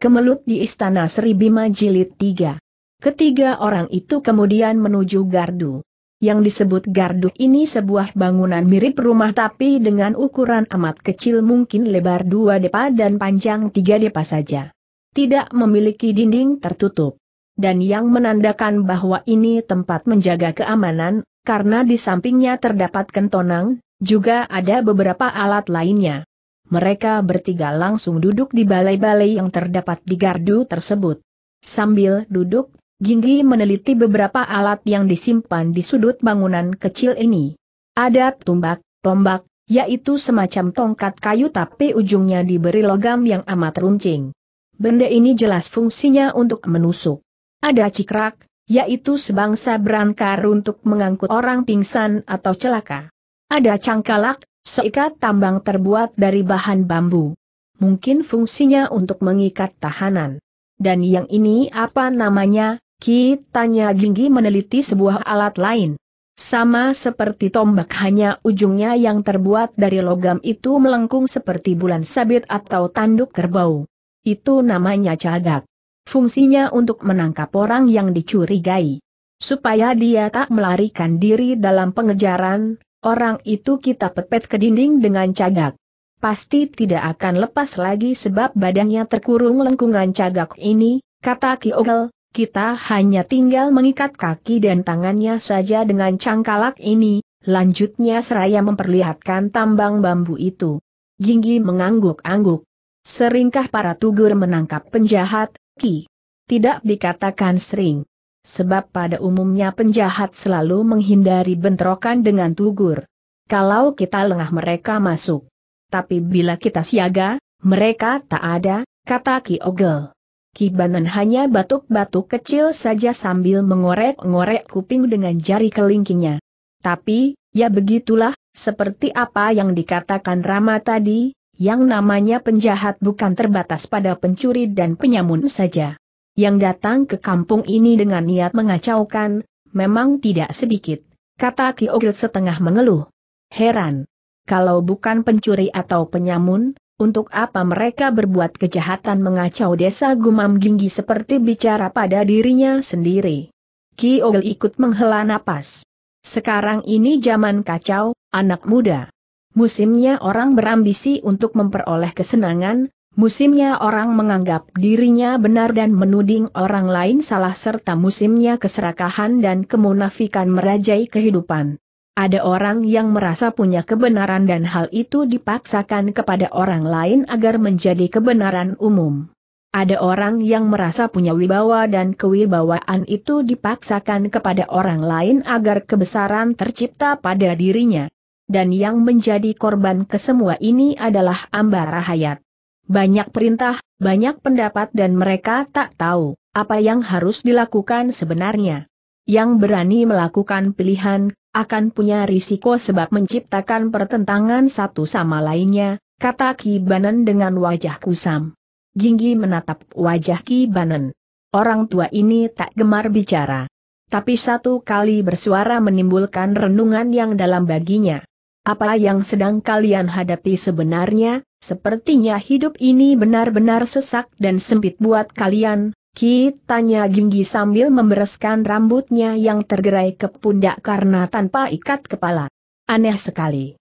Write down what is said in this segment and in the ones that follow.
Kemelut di Istana Sri Bima Jilid 3. Ketiga orang itu kemudian menuju gardu. Yang disebut gardu ini sebuah bangunan mirip rumah tapi dengan ukuran amat kecil mungkin lebar dua depa dan panjang tiga depa saja. Tidak memiliki dinding tertutup. Dan yang menandakan bahwa ini tempat menjaga keamanan, karena di sampingnya terdapat kentonang, juga ada beberapa alat lainnya mereka bertiga langsung duduk di balai-balai yang terdapat di gardu tersebut. Sambil duduk, Ginggi meneliti beberapa alat yang disimpan di sudut bangunan kecil ini. Ada tumbak, tombak, yaitu semacam tongkat kayu tapi ujungnya diberi logam yang amat runcing. Benda ini jelas fungsinya untuk menusuk. Ada cikrak, yaitu sebangsa berangkar untuk mengangkut orang pingsan atau celaka. Ada cangkalak, seikat tambang terbuat dari bahan bambu. Mungkin fungsinya untuk mengikat tahanan. Dan yang ini apa namanya? Kitanya Ginggi meneliti sebuah alat lain. Sama seperti tombak hanya ujungnya yang terbuat dari logam itu melengkung seperti bulan sabit atau tanduk kerbau. Itu namanya cagak. Fungsinya untuk menangkap orang yang dicurigai. Supaya dia tak melarikan diri dalam pengejaran, Orang itu kita pepet ke dinding dengan cagak. Pasti tidak akan lepas lagi sebab badannya terkurung lengkungan cagak ini, kata Ki Ogel. kita hanya tinggal mengikat kaki dan tangannya saja dengan cangkalak ini, lanjutnya seraya memperlihatkan tambang bambu itu. Ginggi mengangguk-angguk. Seringkah para tugur menangkap penjahat, Ki? Tidak dikatakan sering. Sebab pada umumnya penjahat selalu menghindari bentrokan dengan tugur. Kalau kita lengah mereka masuk. Tapi bila kita siaga, mereka tak ada, kata Ki Ogel. Ki Banan hanya batuk-batuk kecil saja sambil mengorek-ngorek kuping dengan jari kelingkingnya. Tapi, ya begitulah, seperti apa yang dikatakan Rama tadi, yang namanya penjahat bukan terbatas pada pencuri dan penyamun saja yang datang ke kampung ini dengan niat mengacaukan, memang tidak sedikit, kata Tiogil setengah mengeluh. Heran. Kalau bukan pencuri atau penyamun, untuk apa mereka berbuat kejahatan mengacau desa Gumam Ginggi seperti bicara pada dirinya sendiri? Ki Ogil ikut menghela napas. Sekarang ini zaman kacau, anak muda. Musimnya orang berambisi untuk memperoleh kesenangan, Musimnya orang menganggap dirinya benar dan menuding orang lain salah serta musimnya keserakahan dan kemunafikan merajai kehidupan. Ada orang yang merasa punya kebenaran dan hal itu dipaksakan kepada orang lain agar menjadi kebenaran umum. Ada orang yang merasa punya wibawa dan kewibawaan itu dipaksakan kepada orang lain agar kebesaran tercipta pada dirinya. Dan yang menjadi korban kesemua ini adalah ambarahayat. hayat. Banyak perintah, banyak pendapat dan mereka tak tahu apa yang harus dilakukan sebenarnya. Yang berani melakukan pilihan, akan punya risiko sebab menciptakan pertentangan satu sama lainnya, kata Ki Banen dengan wajah kusam. Ginggi menatap wajah Ki Banen. Orang tua ini tak gemar bicara. Tapi satu kali bersuara menimbulkan renungan yang dalam baginya apa yang sedang kalian hadapi sebenarnya, sepertinya hidup ini benar-benar sesak dan sempit buat kalian, Kitanya Ginggi sambil membereskan rambutnya yang tergerai ke pundak karena tanpa ikat kepala. Aneh sekali.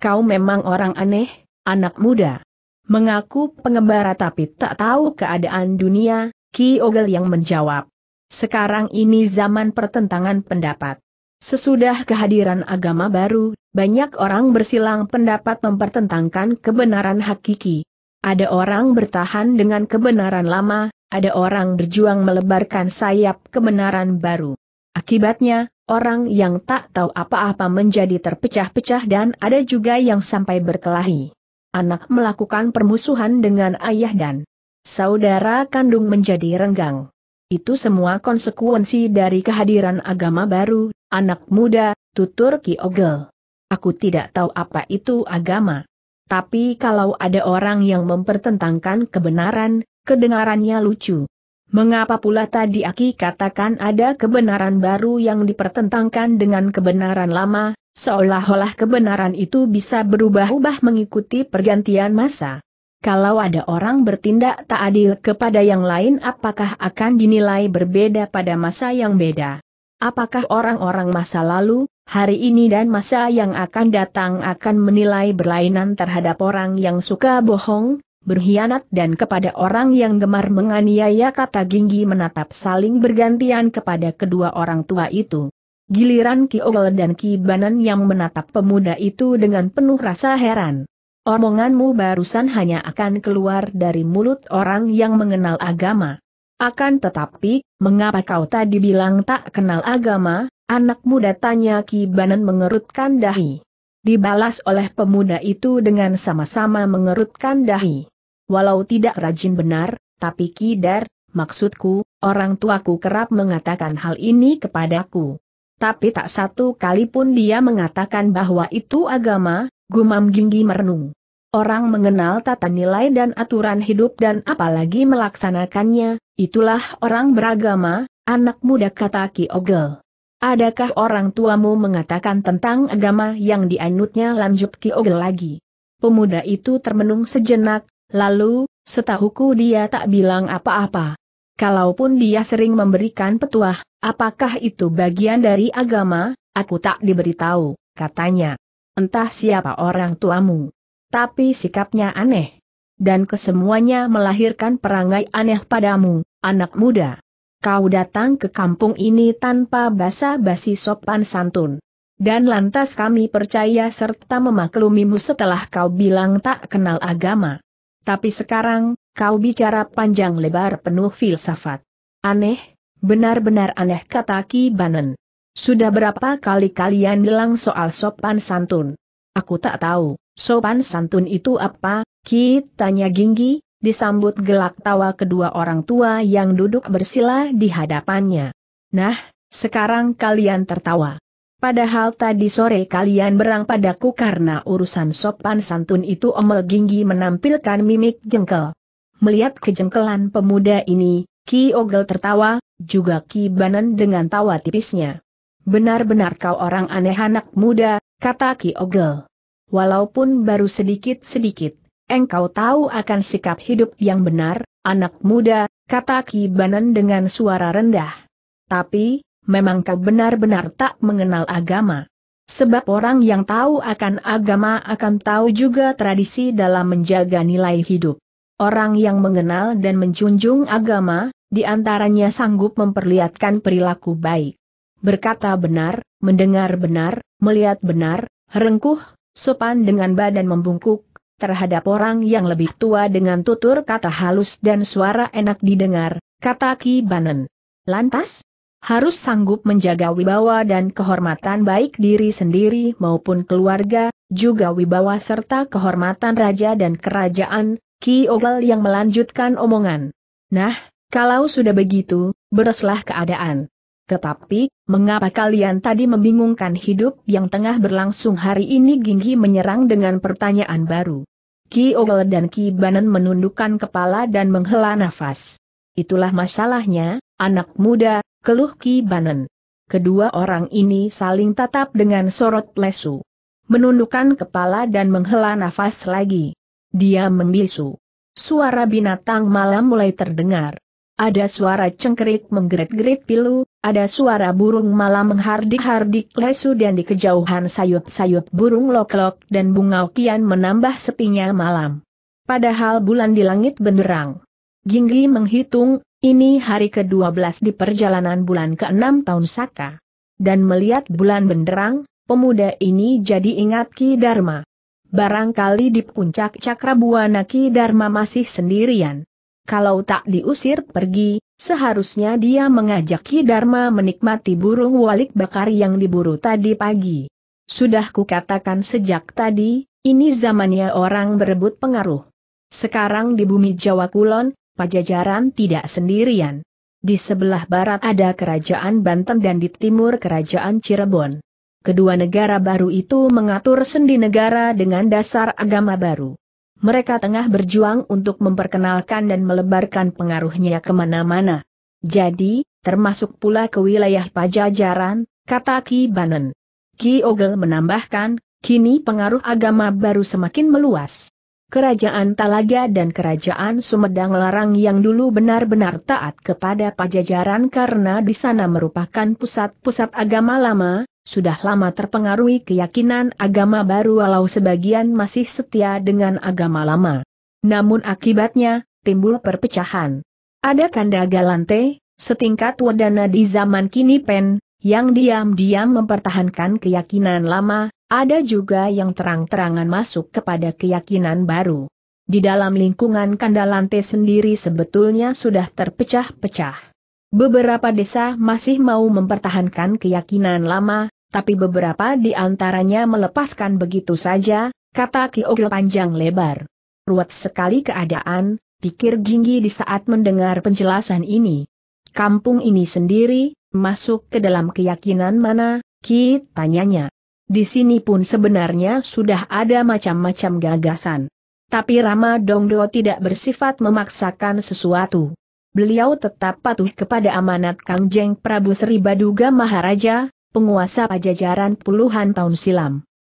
Kau memang orang aneh, anak muda. Mengaku pengembara tapi tak tahu keadaan dunia, Ki Ogel yang menjawab. Sekarang ini zaman pertentangan pendapat. Sesudah kehadiran agama baru, banyak orang bersilang pendapat mempertentangkan kebenaran hakiki. Ada orang bertahan dengan kebenaran lama, ada orang berjuang melebarkan sayap kebenaran baru. Akibatnya, orang yang tak tahu apa-apa menjadi terpecah-pecah dan ada juga yang sampai berkelahi. Anak melakukan permusuhan dengan ayah dan saudara kandung menjadi renggang. Itu semua konsekuensi dari kehadiran agama baru, anak muda, tutur Ki Ogel. Aku tidak tahu apa itu agama. Tapi kalau ada orang yang mempertentangkan kebenaran, kedengarannya lucu. Mengapa pula tadi Aki katakan ada kebenaran baru yang dipertentangkan dengan kebenaran lama, seolah-olah kebenaran itu bisa berubah-ubah mengikuti pergantian masa? Kalau ada orang bertindak tak adil kepada yang lain apakah akan dinilai berbeda pada masa yang beda? Apakah orang-orang masa lalu, hari ini dan masa yang akan datang akan menilai berlainan terhadap orang yang suka bohong, berkhianat dan kepada orang yang gemar menganiaya kata Ginggi menatap saling bergantian kepada kedua orang tua itu. Giliran Ki Kiogel dan Ki Banan yang menatap pemuda itu dengan penuh rasa heran. Omonganmu barusan hanya akan keluar dari mulut orang yang mengenal agama. Akan tetapi, mengapa kau tadi bilang tak kenal agama, Anak muda tanya Ki Banan mengerutkan dahi. Dibalas oleh pemuda itu dengan sama-sama mengerutkan dahi. Walau tidak rajin benar, tapi Ki Dar, maksudku, orang tuaku kerap mengatakan hal ini kepadaku. Tapi tak satu kali pun dia mengatakan bahwa itu agama, gumam Ginggi merenung. Orang mengenal tata nilai dan aturan hidup dan apalagi melaksanakannya, itulah orang beragama, anak muda kata Ki Ogel. Adakah orang tuamu mengatakan tentang agama yang dianutnya lanjut Ki Ogel lagi? Pemuda itu termenung sejenak, lalu, setahuku dia tak bilang apa-apa. Kalaupun dia sering memberikan petuah, apakah itu bagian dari agama, aku tak diberitahu, katanya. Entah siapa orang tuamu. Tapi sikapnya aneh. Dan kesemuanya melahirkan perangai aneh padamu, anak muda kau datang ke kampung ini tanpa basa-basi sopan santun. Dan lantas kami percaya serta memaklumimu setelah kau bilang tak kenal agama. Tapi sekarang, kau bicara panjang lebar penuh filsafat. Aneh, benar-benar aneh kata Ki Banen. Sudah berapa kali kalian bilang soal sopan santun? Aku tak tahu, sopan santun itu apa, Ki tanya Ginggi, disambut gelak tawa kedua orang tua yang duduk bersila di hadapannya. Nah, sekarang kalian tertawa. Padahal tadi sore kalian berang padaku karena urusan sopan santun itu Omel Ginggi menampilkan mimik jengkel. Melihat kejengkelan pemuda ini, Ki Ogel tertawa, juga Ki Banan dengan tawa tipisnya. Benar-benar kau orang aneh anak muda, kata Ki Ogel. Walaupun baru sedikit-sedikit, engkau tahu akan sikap hidup yang benar, anak muda, kata Ki Kibanan dengan suara rendah. Tapi, memang kau benar-benar tak mengenal agama. Sebab orang yang tahu akan agama akan tahu juga tradisi dalam menjaga nilai hidup. Orang yang mengenal dan menjunjung agama, diantaranya sanggup memperlihatkan perilaku baik. Berkata benar, mendengar benar, melihat benar, rengkuh, sopan dengan badan membungkuk, terhadap orang yang lebih tua dengan tutur kata halus dan suara enak didengar, kata Ki Banen. Lantas, harus sanggup menjaga wibawa dan kehormatan baik diri sendiri maupun keluarga, juga wibawa serta kehormatan raja dan kerajaan, Ki Ogel yang melanjutkan omongan. Nah, kalau sudah begitu, bereslah keadaan. Tetapi, mengapa kalian tadi membingungkan hidup yang tengah berlangsung hari ini? Ginghi menyerang dengan pertanyaan baru. Ki Ogle dan Ki Banen menundukkan kepala dan menghela nafas. Itulah masalahnya, anak muda, keluh Ki Banen. Kedua orang ini saling tatap dengan sorot lesu. Menundukkan kepala dan menghela nafas lagi. Dia membisu. Suara binatang malam mulai terdengar. Ada suara cengkerik menggeret-geret pilu, ada suara burung malam menghardik-hardik lesu dan di kejauhan sayup-sayup burung loklok dan bunga kian menambah sepinya malam. Padahal bulan di langit benderang. Jingli menghitung, ini hari ke-12 di perjalanan bulan ke-6 tahun Saka. Dan melihat bulan benderang, pemuda ini jadi ingat Ki Dharma. Barangkali di puncak Cakrabuana Ki Dharma masih sendirian kalau tak diusir pergi, seharusnya dia mengajak Dharma menikmati burung walik bakar yang diburu tadi pagi. Sudah kukatakan sejak tadi, ini zamannya orang berebut pengaruh. Sekarang di bumi Jawa Kulon, pajajaran tidak sendirian. Di sebelah barat ada kerajaan Banten dan di timur kerajaan Cirebon. Kedua negara baru itu mengatur sendi negara dengan dasar agama baru mereka tengah berjuang untuk memperkenalkan dan melebarkan pengaruhnya kemana-mana. Jadi, termasuk pula ke wilayah pajajaran, kata Ki Banen. Ki Ogel menambahkan, kini pengaruh agama baru semakin meluas kerajaan Talaga dan kerajaan Sumedang Larang yang dulu benar-benar taat kepada pajajaran karena di sana merupakan pusat-pusat agama lama, sudah lama terpengaruhi keyakinan agama baru walau sebagian masih setia dengan agama lama. Namun akibatnya, timbul perpecahan. Ada Kanda Galante, setingkat wadana di zaman kini pen, yang diam-diam mempertahankan keyakinan lama, ada juga yang terang-terangan masuk kepada keyakinan baru. Di dalam lingkungan Kandalante sendiri sebetulnya sudah terpecah-pecah. Beberapa desa masih mau mempertahankan keyakinan lama, tapi beberapa di antaranya melepaskan begitu saja, kata Kiogel panjang lebar. Ruwet sekali keadaan, pikir Ginggi di saat mendengar penjelasan ini. Kampung ini sendiri, masuk ke dalam keyakinan mana, Ki tanyanya. Di sini pun sebenarnya sudah ada macam-macam gagasan. Tapi Rama Dongdo tidak bersifat memaksakan sesuatu. Beliau tetap patuh kepada amanat Kang Prabu Sri Baduga Maharaja, penguasa pajajaran puluhan tahun silam.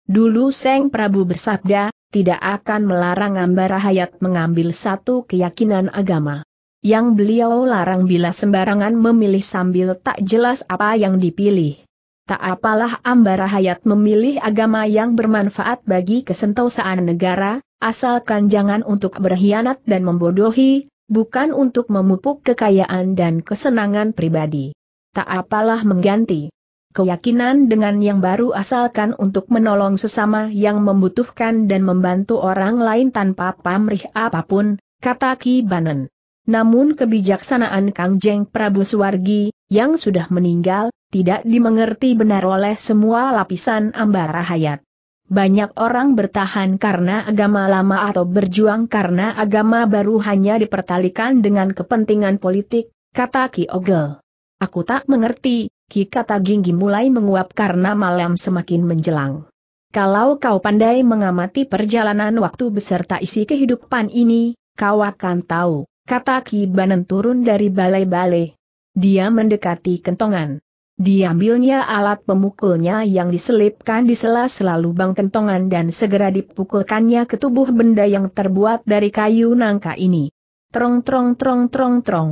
Dulu Seng Prabu bersabda, tidak akan melarang Ambara Hayat mengambil satu keyakinan agama. Yang beliau larang bila sembarangan memilih sambil tak jelas apa yang dipilih tak apalah ambarahayat memilih agama yang bermanfaat bagi kesentosaan negara, asalkan jangan untuk berkhianat dan membodohi, bukan untuk memupuk kekayaan dan kesenangan pribadi. Tak apalah mengganti keyakinan dengan yang baru asalkan untuk menolong sesama yang membutuhkan dan membantu orang lain tanpa pamrih apapun, kata Ki Banen. Namun kebijaksanaan Kang Prabu Suwargi, yang sudah meninggal, tidak dimengerti benar oleh semua lapisan ambara hayat. Banyak orang bertahan karena agama lama atau berjuang karena agama baru hanya dipertalikan dengan kepentingan politik, kata Ki Ogel. Aku tak mengerti, Ki kata Ginggi mulai menguap karena malam semakin menjelang. Kalau kau pandai mengamati perjalanan waktu beserta isi kehidupan ini, kau akan tahu, kata Ki Banen turun dari balai-balai. Dia mendekati kentongan. Diambilnya alat pemukulnya yang diselipkan di sela-sela lubang kentongan dan segera dipukulkannya ke tubuh benda yang terbuat dari kayu nangka ini. Trong trong trong trong trong.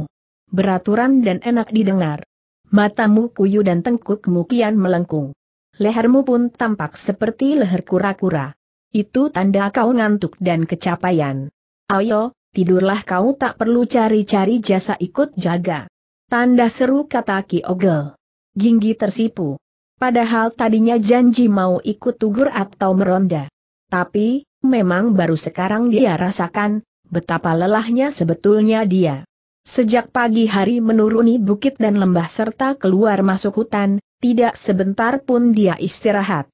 Beraturan dan enak didengar. Matamu kuyu dan tengkuk mukian melengkung. Lehermu pun tampak seperti leher kura-kura. Itu tanda kau ngantuk dan kecapaian. Ayo, tidurlah kau tak perlu cari-cari jasa ikut jaga. Tanda seru kata Ki Ogel. Ginggi tersipu. Padahal tadinya janji mau ikut tugur atau meronda. Tapi, memang baru sekarang dia rasakan, betapa lelahnya sebetulnya dia. Sejak pagi hari menuruni bukit dan lembah serta keluar masuk hutan, tidak sebentar pun dia istirahat.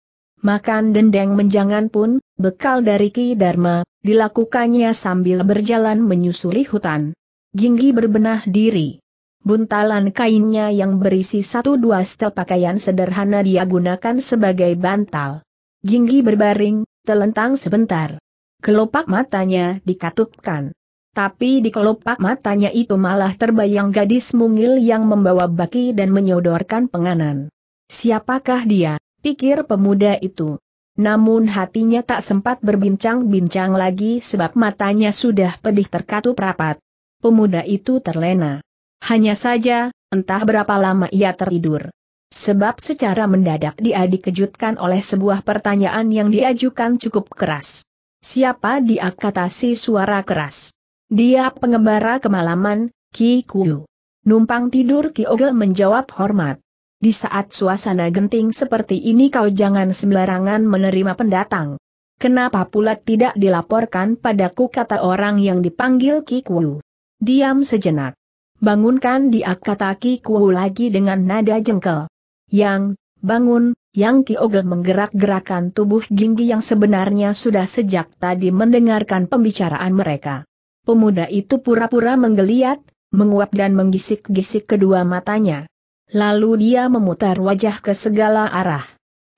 Makan dendeng menjangan pun, bekal dari Ki Dharma, dilakukannya sambil berjalan menyusuli hutan. Ginggi berbenah diri. Buntalan kainnya yang berisi satu dua setel pakaian sederhana dia gunakan sebagai bantal. Ginggi berbaring, telentang sebentar. Kelopak matanya dikatupkan. Tapi di kelopak matanya itu malah terbayang gadis mungil yang membawa baki dan menyodorkan penganan. Siapakah dia, pikir pemuda itu. Namun hatinya tak sempat berbincang-bincang lagi sebab matanya sudah pedih terkatup rapat. Pemuda itu terlena. Hanya saja, entah berapa lama ia tertidur. Sebab secara mendadak dia dikejutkan oleh sebuah pertanyaan yang diajukan cukup keras. Siapa dia kata suara keras? Dia pengembara kemalaman, Ki Kuyu. Numpang tidur Ki Ogel menjawab hormat. Di saat suasana genting seperti ini kau jangan sembarangan menerima pendatang. Kenapa pula tidak dilaporkan padaku kata orang yang dipanggil Ki Kuyu. Diam sejenak bangunkan dia kata Ki Kuo lagi dengan nada jengkel. Yang, bangun, Yang ki ogel menggerak-gerakan tubuh Ginggi yang sebenarnya sudah sejak tadi mendengarkan pembicaraan mereka. Pemuda itu pura-pura menggeliat, menguap dan menggisik-gisik kedua matanya. Lalu dia memutar wajah ke segala arah.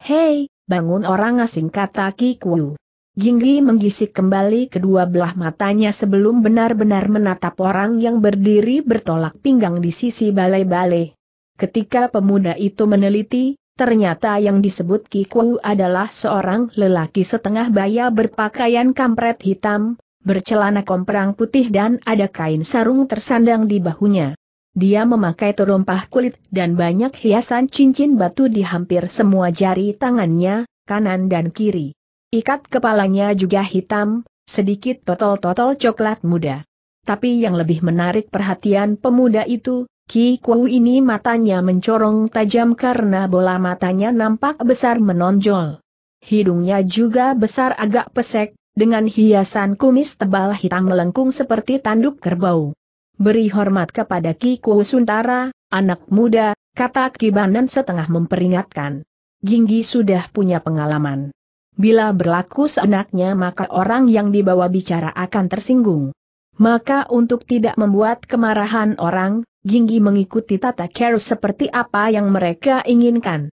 Hei, bangun orang asing kata Ki Kuo. Gingli menggisik kembali kedua belah matanya sebelum benar-benar menatap orang yang berdiri bertolak pinggang di sisi balai-balai. Ketika pemuda itu meneliti, ternyata yang disebut Kikwu adalah seorang lelaki setengah baya berpakaian kampret hitam, bercelana komprang putih dan ada kain sarung tersandang di bahunya. Dia memakai terompah kulit dan banyak hiasan cincin batu di hampir semua jari tangannya, kanan dan kiri. Ikat kepalanya juga hitam, sedikit totol-totol coklat muda. Tapi yang lebih menarik perhatian pemuda itu, Ki Kuo ini matanya mencorong tajam karena bola matanya nampak besar menonjol. Hidungnya juga besar agak pesek, dengan hiasan kumis tebal hitam melengkung seperti tanduk kerbau. Beri hormat kepada Ki Kuo Suntara, anak muda, kata Ki Banan setengah memperingatkan. Ginggi sudah punya pengalaman. Bila berlaku seenaknya maka orang yang dibawa bicara akan tersinggung. Maka untuk tidak membuat kemarahan orang, Ginggi mengikuti tata care seperti apa yang mereka inginkan.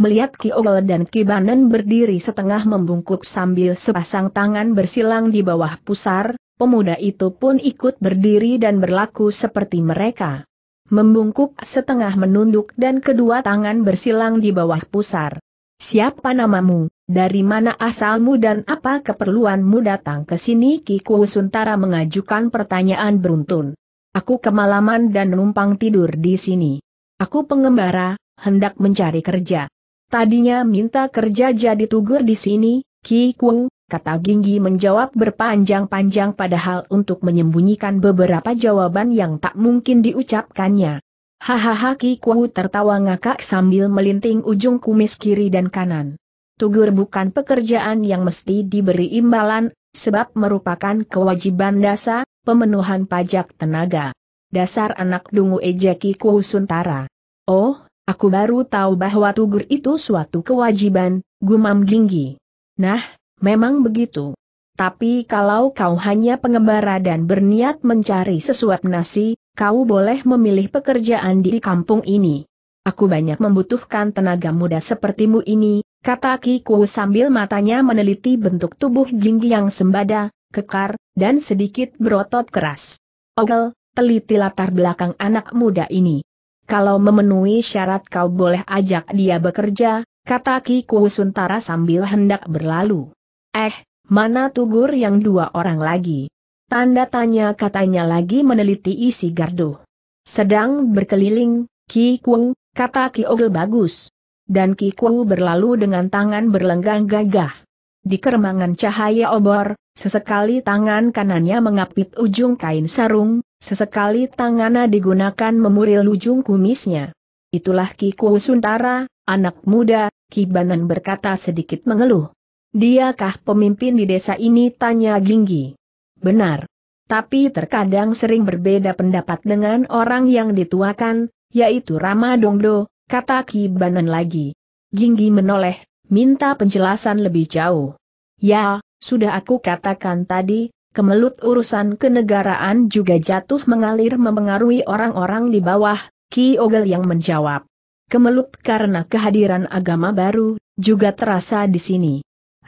Melihat Ki Kiogel dan Ki Banen berdiri setengah membungkuk sambil sepasang tangan bersilang di bawah pusar, pemuda itu pun ikut berdiri dan berlaku seperti mereka. Membungkuk setengah menunduk dan kedua tangan bersilang di bawah pusar. Siapa namamu? Dari mana asalmu dan apa keperluanmu datang ke sini? Kiku Suntara mengajukan pertanyaan beruntun. Aku kemalaman dan numpang tidur di sini. Aku pengembara, hendak mencari kerja. Tadinya minta kerja jadi tugur di sini, Ki Kung, kata Ginggi menjawab berpanjang-panjang padahal untuk menyembunyikan beberapa jawaban yang tak mungkin diucapkannya. Hahaha Ki Kung tertawa ngakak sambil melinting ujung kumis kiri dan kanan tugur bukan pekerjaan yang mesti diberi imbalan, sebab merupakan kewajiban dasar, pemenuhan pajak tenaga. Dasar anak dungu ejeki kuhusuntara. Oh, aku baru tahu bahwa tugur itu suatu kewajiban, gumam Ginggi. Nah, memang begitu. Tapi kalau kau hanya pengembara dan berniat mencari sesuap nasi, kau boleh memilih pekerjaan di kampung ini. Aku banyak membutuhkan tenaga muda sepertimu ini, kata Kiku sambil matanya meneliti bentuk tubuh Jinggi yang sembada, kekar, dan sedikit berotot keras. Ogel, teliti latar belakang anak muda ini. Kalau memenuhi syarat kau boleh ajak dia bekerja, kata Kiku Suntara sambil hendak berlalu. Eh, mana tugur yang dua orang lagi? Tanda tanya katanya lagi meneliti isi gardu. Sedang berkeliling, Ki Kung, kata Ki Ogel bagus dan Kiku berlalu dengan tangan berlenggang gagah. Di keremangan cahaya obor, sesekali tangan kanannya mengapit ujung kain sarung, sesekali tangannya digunakan memuril ujung kumisnya. Itulah Kiku Suntara, anak muda, Kibanan berkata sedikit mengeluh. Diakah pemimpin di desa ini tanya Ginggi? Benar. Tapi terkadang sering berbeda pendapat dengan orang yang dituakan, yaitu Rama Dongdo, kata Ki Banen lagi. Ginggi menoleh, minta penjelasan lebih jauh. Ya, sudah aku katakan tadi, kemelut urusan kenegaraan juga jatuh mengalir memengaruhi orang-orang di bawah, Ki Ogel yang menjawab. Kemelut karena kehadiran agama baru, juga terasa di sini.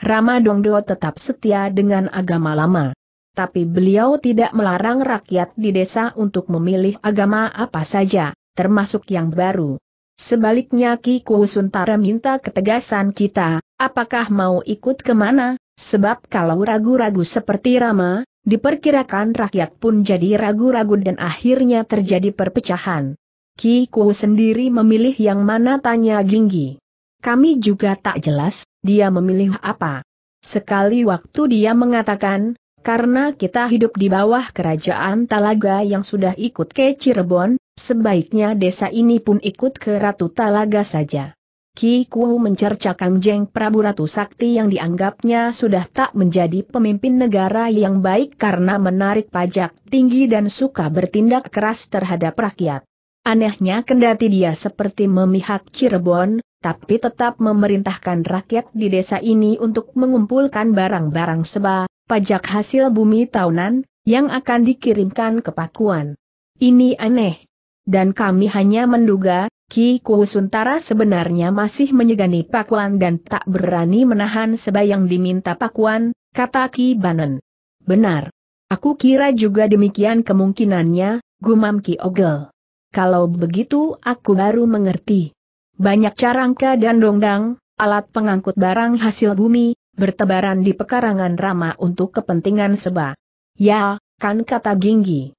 Rama Dongdo tetap setia dengan agama lama. Tapi beliau tidak melarang rakyat di desa untuk memilih agama apa saja, termasuk yang baru. Sebaliknya Ki Kuhusuntara minta ketegasan kita, apakah mau ikut kemana, sebab kalau ragu-ragu seperti Rama, diperkirakan rakyat pun jadi ragu-ragu dan akhirnya terjadi perpecahan. Ki Kuhu sendiri memilih yang mana tanya Ginggi. Kami juga tak jelas, dia memilih apa. Sekali waktu dia mengatakan, karena kita hidup di bawah kerajaan Talaga yang sudah ikut ke Cirebon, Sebaiknya desa ini pun ikut ke Ratu Talaga saja. Ki Kuo mencerca Kang Jeng Prabu Ratu Sakti yang dianggapnya sudah tak menjadi pemimpin negara yang baik karena menarik pajak tinggi dan suka bertindak keras terhadap rakyat. Anehnya kendati dia seperti memihak Cirebon, tapi tetap memerintahkan rakyat di desa ini untuk mengumpulkan barang-barang seba, pajak hasil bumi tahunan, yang akan dikirimkan ke Pakuan. Ini aneh, dan kami hanya menduga, Ki Kuhusuntara sebenarnya masih menyegani Pakuan dan tak berani menahan sebayang diminta Pakuan, kata Ki Banen. Benar. Aku kira juga demikian kemungkinannya, gumam Ki Ogel. Kalau begitu aku baru mengerti. Banyak carangka dan dongdang, alat pengangkut barang hasil bumi, bertebaran di pekarangan Rama untuk kepentingan seba. Ya, kan kata Ginggi.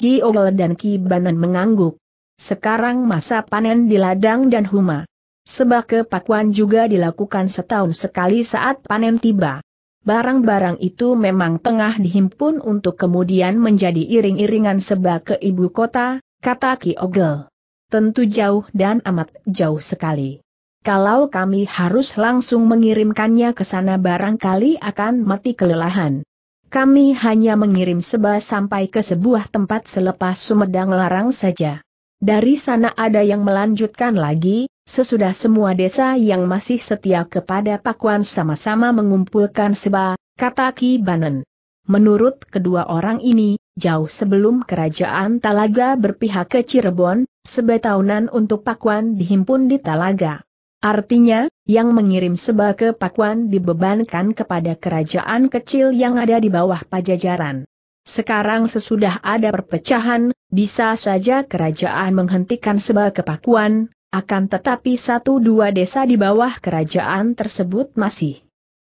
Ki Ogel dan Ki Banan mengangguk. Sekarang masa panen di ladang dan huma. Sebab kepakuan juga dilakukan setahun sekali saat panen tiba. Barang-barang itu memang tengah dihimpun untuk kemudian menjadi iring-iringan seba ke ibu kota, kata Ki Ogel. Tentu jauh dan amat jauh sekali. Kalau kami harus langsung mengirimkannya ke sana barangkali akan mati kelelahan. Kami hanya mengirim seba sampai ke sebuah tempat selepas Sumedang Larang saja. Dari sana ada yang melanjutkan lagi, sesudah semua desa yang masih setia kepada Pakuan sama-sama mengumpulkan seba, kata Ki Banen. Menurut kedua orang ini, jauh sebelum kerajaan Talaga berpihak ke Cirebon, sebetahunan untuk Pakuan dihimpun di Talaga. Artinya, yang mengirim sebagai pakuan dibebankan kepada kerajaan kecil yang ada di bawah pajajaran. Sekarang sesudah ada perpecahan, bisa saja kerajaan menghentikan sebagai pakuan, akan tetapi satu dua desa di bawah kerajaan tersebut masih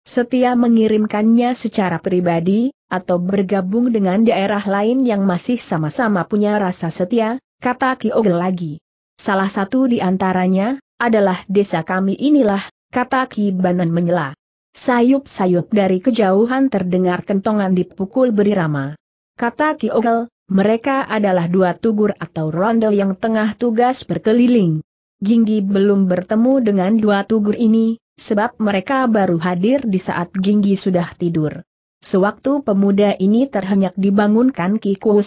setia mengirimkannya secara pribadi, atau bergabung dengan daerah lain yang masih sama-sama punya rasa setia, kata Kiogel lagi. Salah satu di antaranya, adalah desa kami inilah, kata Ki Banan menyela. Sayup-sayup dari kejauhan terdengar kentongan dipukul berirama. Kata Ki Ogel, mereka adalah dua tugur atau rondel yang tengah tugas berkeliling. Ginggi belum bertemu dengan dua tugur ini, sebab mereka baru hadir di saat Ginggi sudah tidur. Sewaktu pemuda ini terhenyak dibangunkan Ki Kuo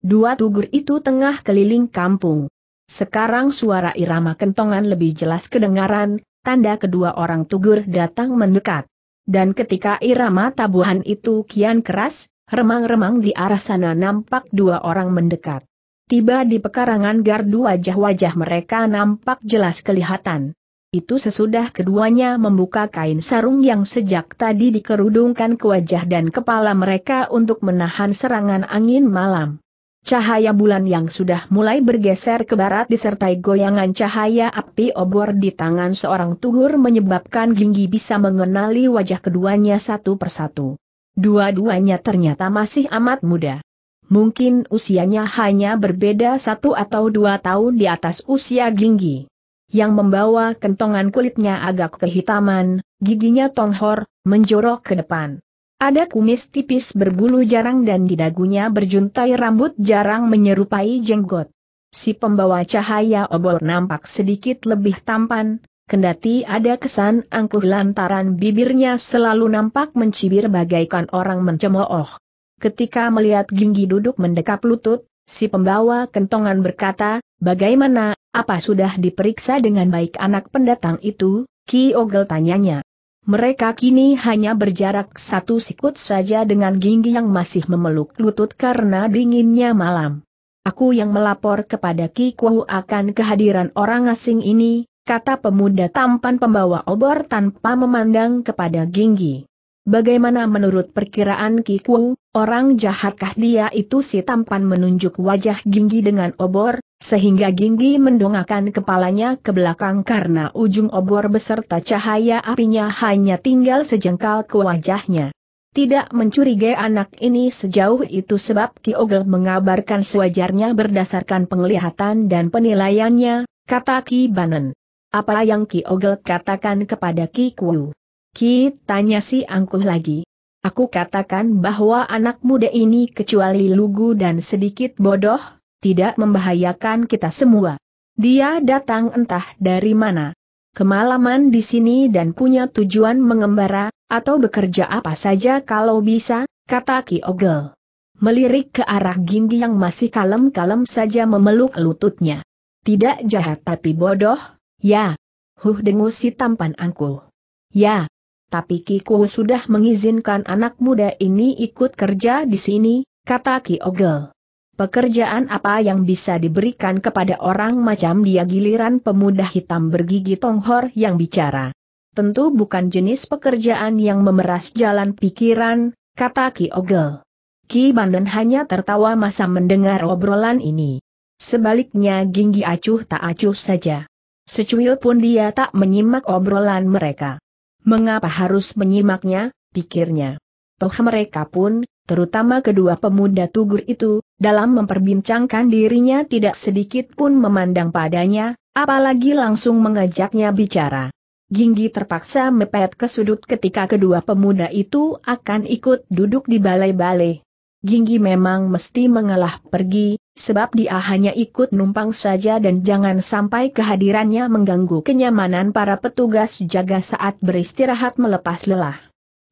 dua tugur itu tengah keliling kampung. Sekarang suara irama kentongan lebih jelas kedengaran, tanda kedua orang tugur datang mendekat. Dan ketika irama tabuhan itu kian keras, remang-remang di arah sana nampak dua orang mendekat. Tiba di pekarangan gardu wajah-wajah mereka nampak jelas kelihatan. Itu sesudah keduanya membuka kain sarung yang sejak tadi dikerudungkan ke wajah dan kepala mereka untuk menahan serangan angin malam. Cahaya bulan yang sudah mulai bergeser ke barat disertai goyangan cahaya api obor di tangan seorang tuhur menyebabkan Ginggi bisa mengenali wajah keduanya satu persatu. Dua-duanya ternyata masih amat muda. Mungkin usianya hanya berbeda satu atau dua tahun di atas usia Ginggi. Yang membawa kentongan kulitnya agak kehitaman, giginya tonghor, menjorok ke depan. Ada kumis tipis berbulu jarang dan di dagunya berjuntai rambut jarang menyerupai jenggot. Si pembawa cahaya obor nampak sedikit lebih tampan, kendati ada kesan angkuh lantaran bibirnya selalu nampak mencibir bagaikan orang mencemooh. Ketika melihat Ginggi duduk mendekap lutut, si pembawa kentongan berkata, bagaimana, apa sudah diperiksa dengan baik anak pendatang itu, Ki Ogel tanyanya. Mereka kini hanya berjarak satu sikut saja dengan Ginggi yang masih memeluk lutut karena dinginnya malam. Aku yang melapor kepada Ki Kuo akan kehadiran orang asing ini, kata pemuda tampan pembawa obor tanpa memandang kepada Ginggi. Bagaimana menurut perkiraan Ki Kung, orang jahatkah dia itu si tampan menunjuk wajah Ginggi dengan obor, sehingga Ginggi mendongakkan kepalanya ke belakang karena ujung obor beserta cahaya apinya hanya tinggal sejengkal ke wajahnya. Tidak mencurigai anak ini sejauh itu sebab Ki Ogel mengabarkan sewajarnya berdasarkan penglihatan dan penilaiannya, kata Ki Banen. Apa yang Ki Ogel katakan kepada Ki Kuo? Ki, tanya si angkuh lagi. Aku katakan bahwa anak muda ini kecuali lugu dan sedikit bodoh, tidak membahayakan kita semua. Dia datang entah dari mana. Kemalaman di sini dan punya tujuan mengembara, atau bekerja apa saja kalau bisa, kata Ki Ogel. Melirik ke arah Ginggi yang masih kalem-kalem saja memeluk lututnya. Tidak jahat tapi bodoh, ya. Huh dengus si tampan angkuh. Ya, tapi Kiku sudah mengizinkan anak muda ini ikut kerja di sini, kata Ki Ogel. Pekerjaan apa yang bisa diberikan kepada orang macam dia giliran pemuda hitam bergigi tonghor yang bicara. Tentu bukan jenis pekerjaan yang memeras jalan pikiran, kata Ki Ogel. Ki Banden hanya tertawa masa mendengar obrolan ini. Sebaliknya Ginggi acuh tak acuh saja. Secuil pun dia tak menyimak obrolan mereka. Mengapa harus menyimaknya, pikirnya. Toh mereka pun, terutama kedua pemuda tugur itu, dalam memperbincangkan dirinya tidak sedikit pun memandang padanya, apalagi langsung mengajaknya bicara. Ginggi terpaksa mepet ke sudut ketika kedua pemuda itu akan ikut duduk di balai-balai. Ginggi memang mesti mengalah pergi, sebab dia hanya ikut numpang saja dan jangan sampai kehadirannya mengganggu kenyamanan para petugas jaga saat beristirahat melepas lelah.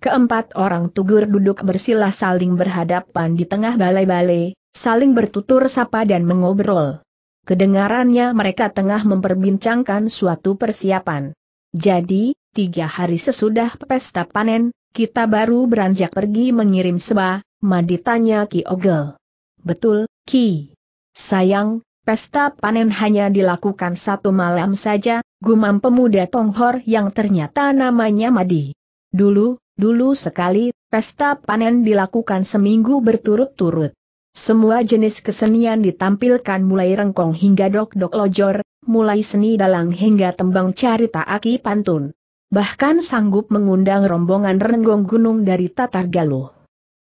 Keempat orang tugur duduk bersila saling berhadapan di tengah balai-balai, saling bertutur sapa dan mengobrol. Kedengarannya mereka tengah memperbincangkan suatu persiapan. Jadi, tiga hari sesudah pesta panen, kita baru beranjak pergi mengirim seba, Madi tanya Ki Ogel. Betul, Ki. Sayang, pesta panen hanya dilakukan satu malam saja, gumam pemuda Tonghor yang ternyata namanya Madi. Dulu, dulu sekali, pesta panen dilakukan seminggu berturut-turut. Semua jenis kesenian ditampilkan mulai rengkong hingga dok-dok lojor, mulai seni dalang hingga tembang carita aki pantun. Bahkan sanggup mengundang rombongan renggong gunung dari Tatar Galuh.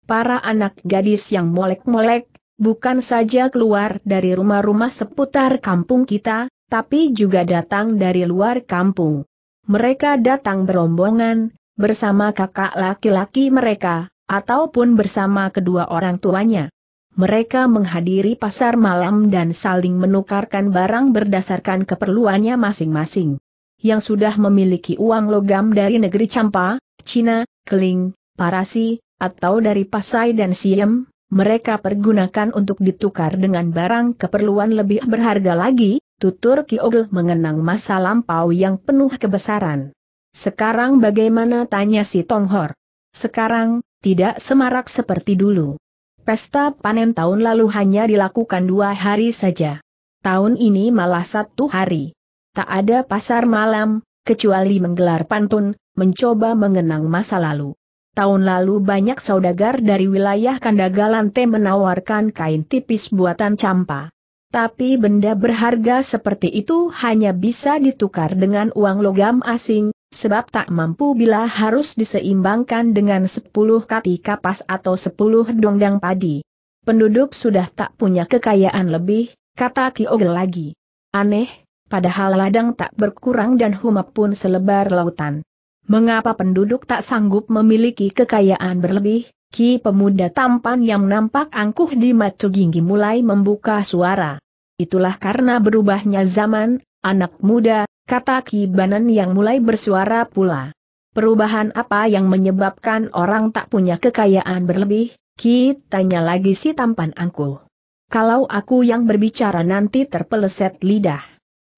Para anak gadis yang molek-molek, Bukan saja keluar dari rumah-rumah seputar kampung kita, tapi juga datang dari luar kampung. Mereka datang berombongan, bersama kakak laki-laki mereka, ataupun bersama kedua orang tuanya. Mereka menghadiri pasar malam dan saling menukarkan barang berdasarkan keperluannya masing-masing. Yang sudah memiliki uang logam dari negeri Champa, Cina, Keling, Parasi, atau dari Pasai dan Siem, mereka pergunakan untuk ditukar dengan barang keperluan lebih berharga lagi, tutur Ki Kiogel mengenang masa lampau yang penuh kebesaran. Sekarang bagaimana tanya si Tonghor? Sekarang, tidak semarak seperti dulu. Pesta panen tahun lalu hanya dilakukan dua hari saja. Tahun ini malah satu hari. Tak ada pasar malam, kecuali menggelar pantun, mencoba mengenang masa lalu. Tahun lalu banyak saudagar dari wilayah Kandagalante menawarkan kain tipis buatan campa. Tapi benda berharga seperti itu hanya bisa ditukar dengan uang logam asing, sebab tak mampu bila harus diseimbangkan dengan 10 kati kapas atau 10 dongdang padi. Penduduk sudah tak punya kekayaan lebih, kata Kiogel lagi. Aneh, padahal ladang tak berkurang dan huma pun selebar lautan. Mengapa penduduk tak sanggup memiliki kekayaan berlebih? Ki pemuda tampan yang nampak angkuh di macu ginggi mulai membuka suara. Itulah karena berubahnya zaman, anak muda, kata Ki Banan yang mulai bersuara pula. Perubahan apa yang menyebabkan orang tak punya kekayaan berlebih? Ki tanya lagi si tampan angkuh. Kalau aku yang berbicara nanti terpeleset lidah.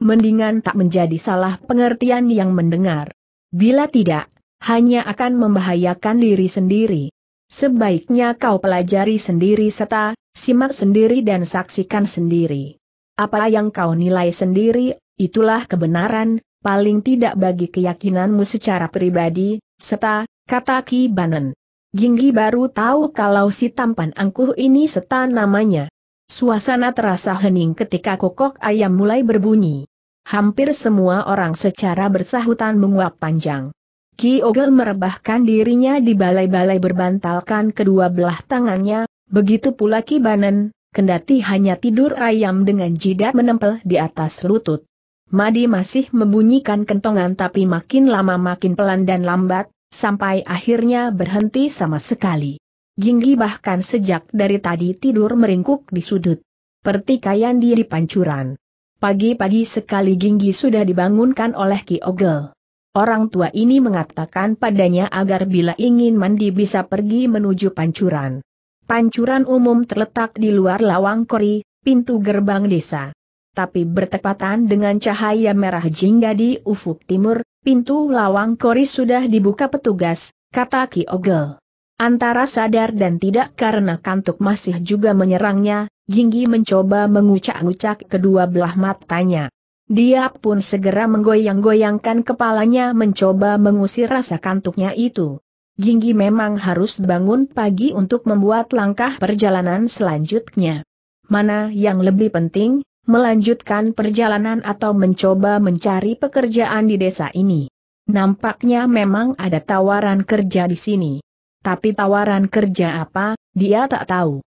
Mendingan tak menjadi salah pengertian yang mendengar. Bila tidak, hanya akan membahayakan diri sendiri. Sebaiknya kau pelajari sendiri serta, simak sendiri dan saksikan sendiri. Apa yang kau nilai sendiri, itulah kebenaran, paling tidak bagi keyakinanmu secara pribadi, serta, kata Ki Banen. Ginggi baru tahu kalau si tampan angkuh ini serta namanya. Suasana terasa hening ketika kokok ayam mulai berbunyi hampir semua orang secara bersahutan menguap panjang. Ki Ogel merebahkan dirinya di balai-balai berbantalkan kedua belah tangannya, begitu pula Ki Banen, kendati hanya tidur ayam dengan jidat menempel di atas lutut. Madi masih membunyikan kentongan tapi makin lama makin pelan dan lambat, sampai akhirnya berhenti sama sekali. Ginggi bahkan sejak dari tadi tidur meringkuk di sudut. Pertikaian di pancuran. Pagi-pagi sekali Ginggi sudah dibangunkan oleh Ki Ogel. Orang tua ini mengatakan padanya agar bila ingin mandi bisa pergi menuju pancuran. Pancuran umum terletak di luar lawang kori, pintu gerbang desa. Tapi bertepatan dengan cahaya merah jingga di ufuk timur, pintu lawang kori sudah dibuka petugas, kata Ki Ogel. Antara sadar dan tidak karena kantuk masih juga menyerangnya, Jinggi mencoba mengucak-ngucak kedua belah matanya. Dia pun segera menggoyang-goyangkan kepalanya mencoba mengusir rasa kantuknya itu. Jinggi memang harus bangun pagi untuk membuat langkah perjalanan selanjutnya. Mana yang lebih penting, melanjutkan perjalanan atau mencoba mencari pekerjaan di desa ini. Nampaknya memang ada tawaran kerja di sini. Tapi tawaran kerja apa, dia tak tahu.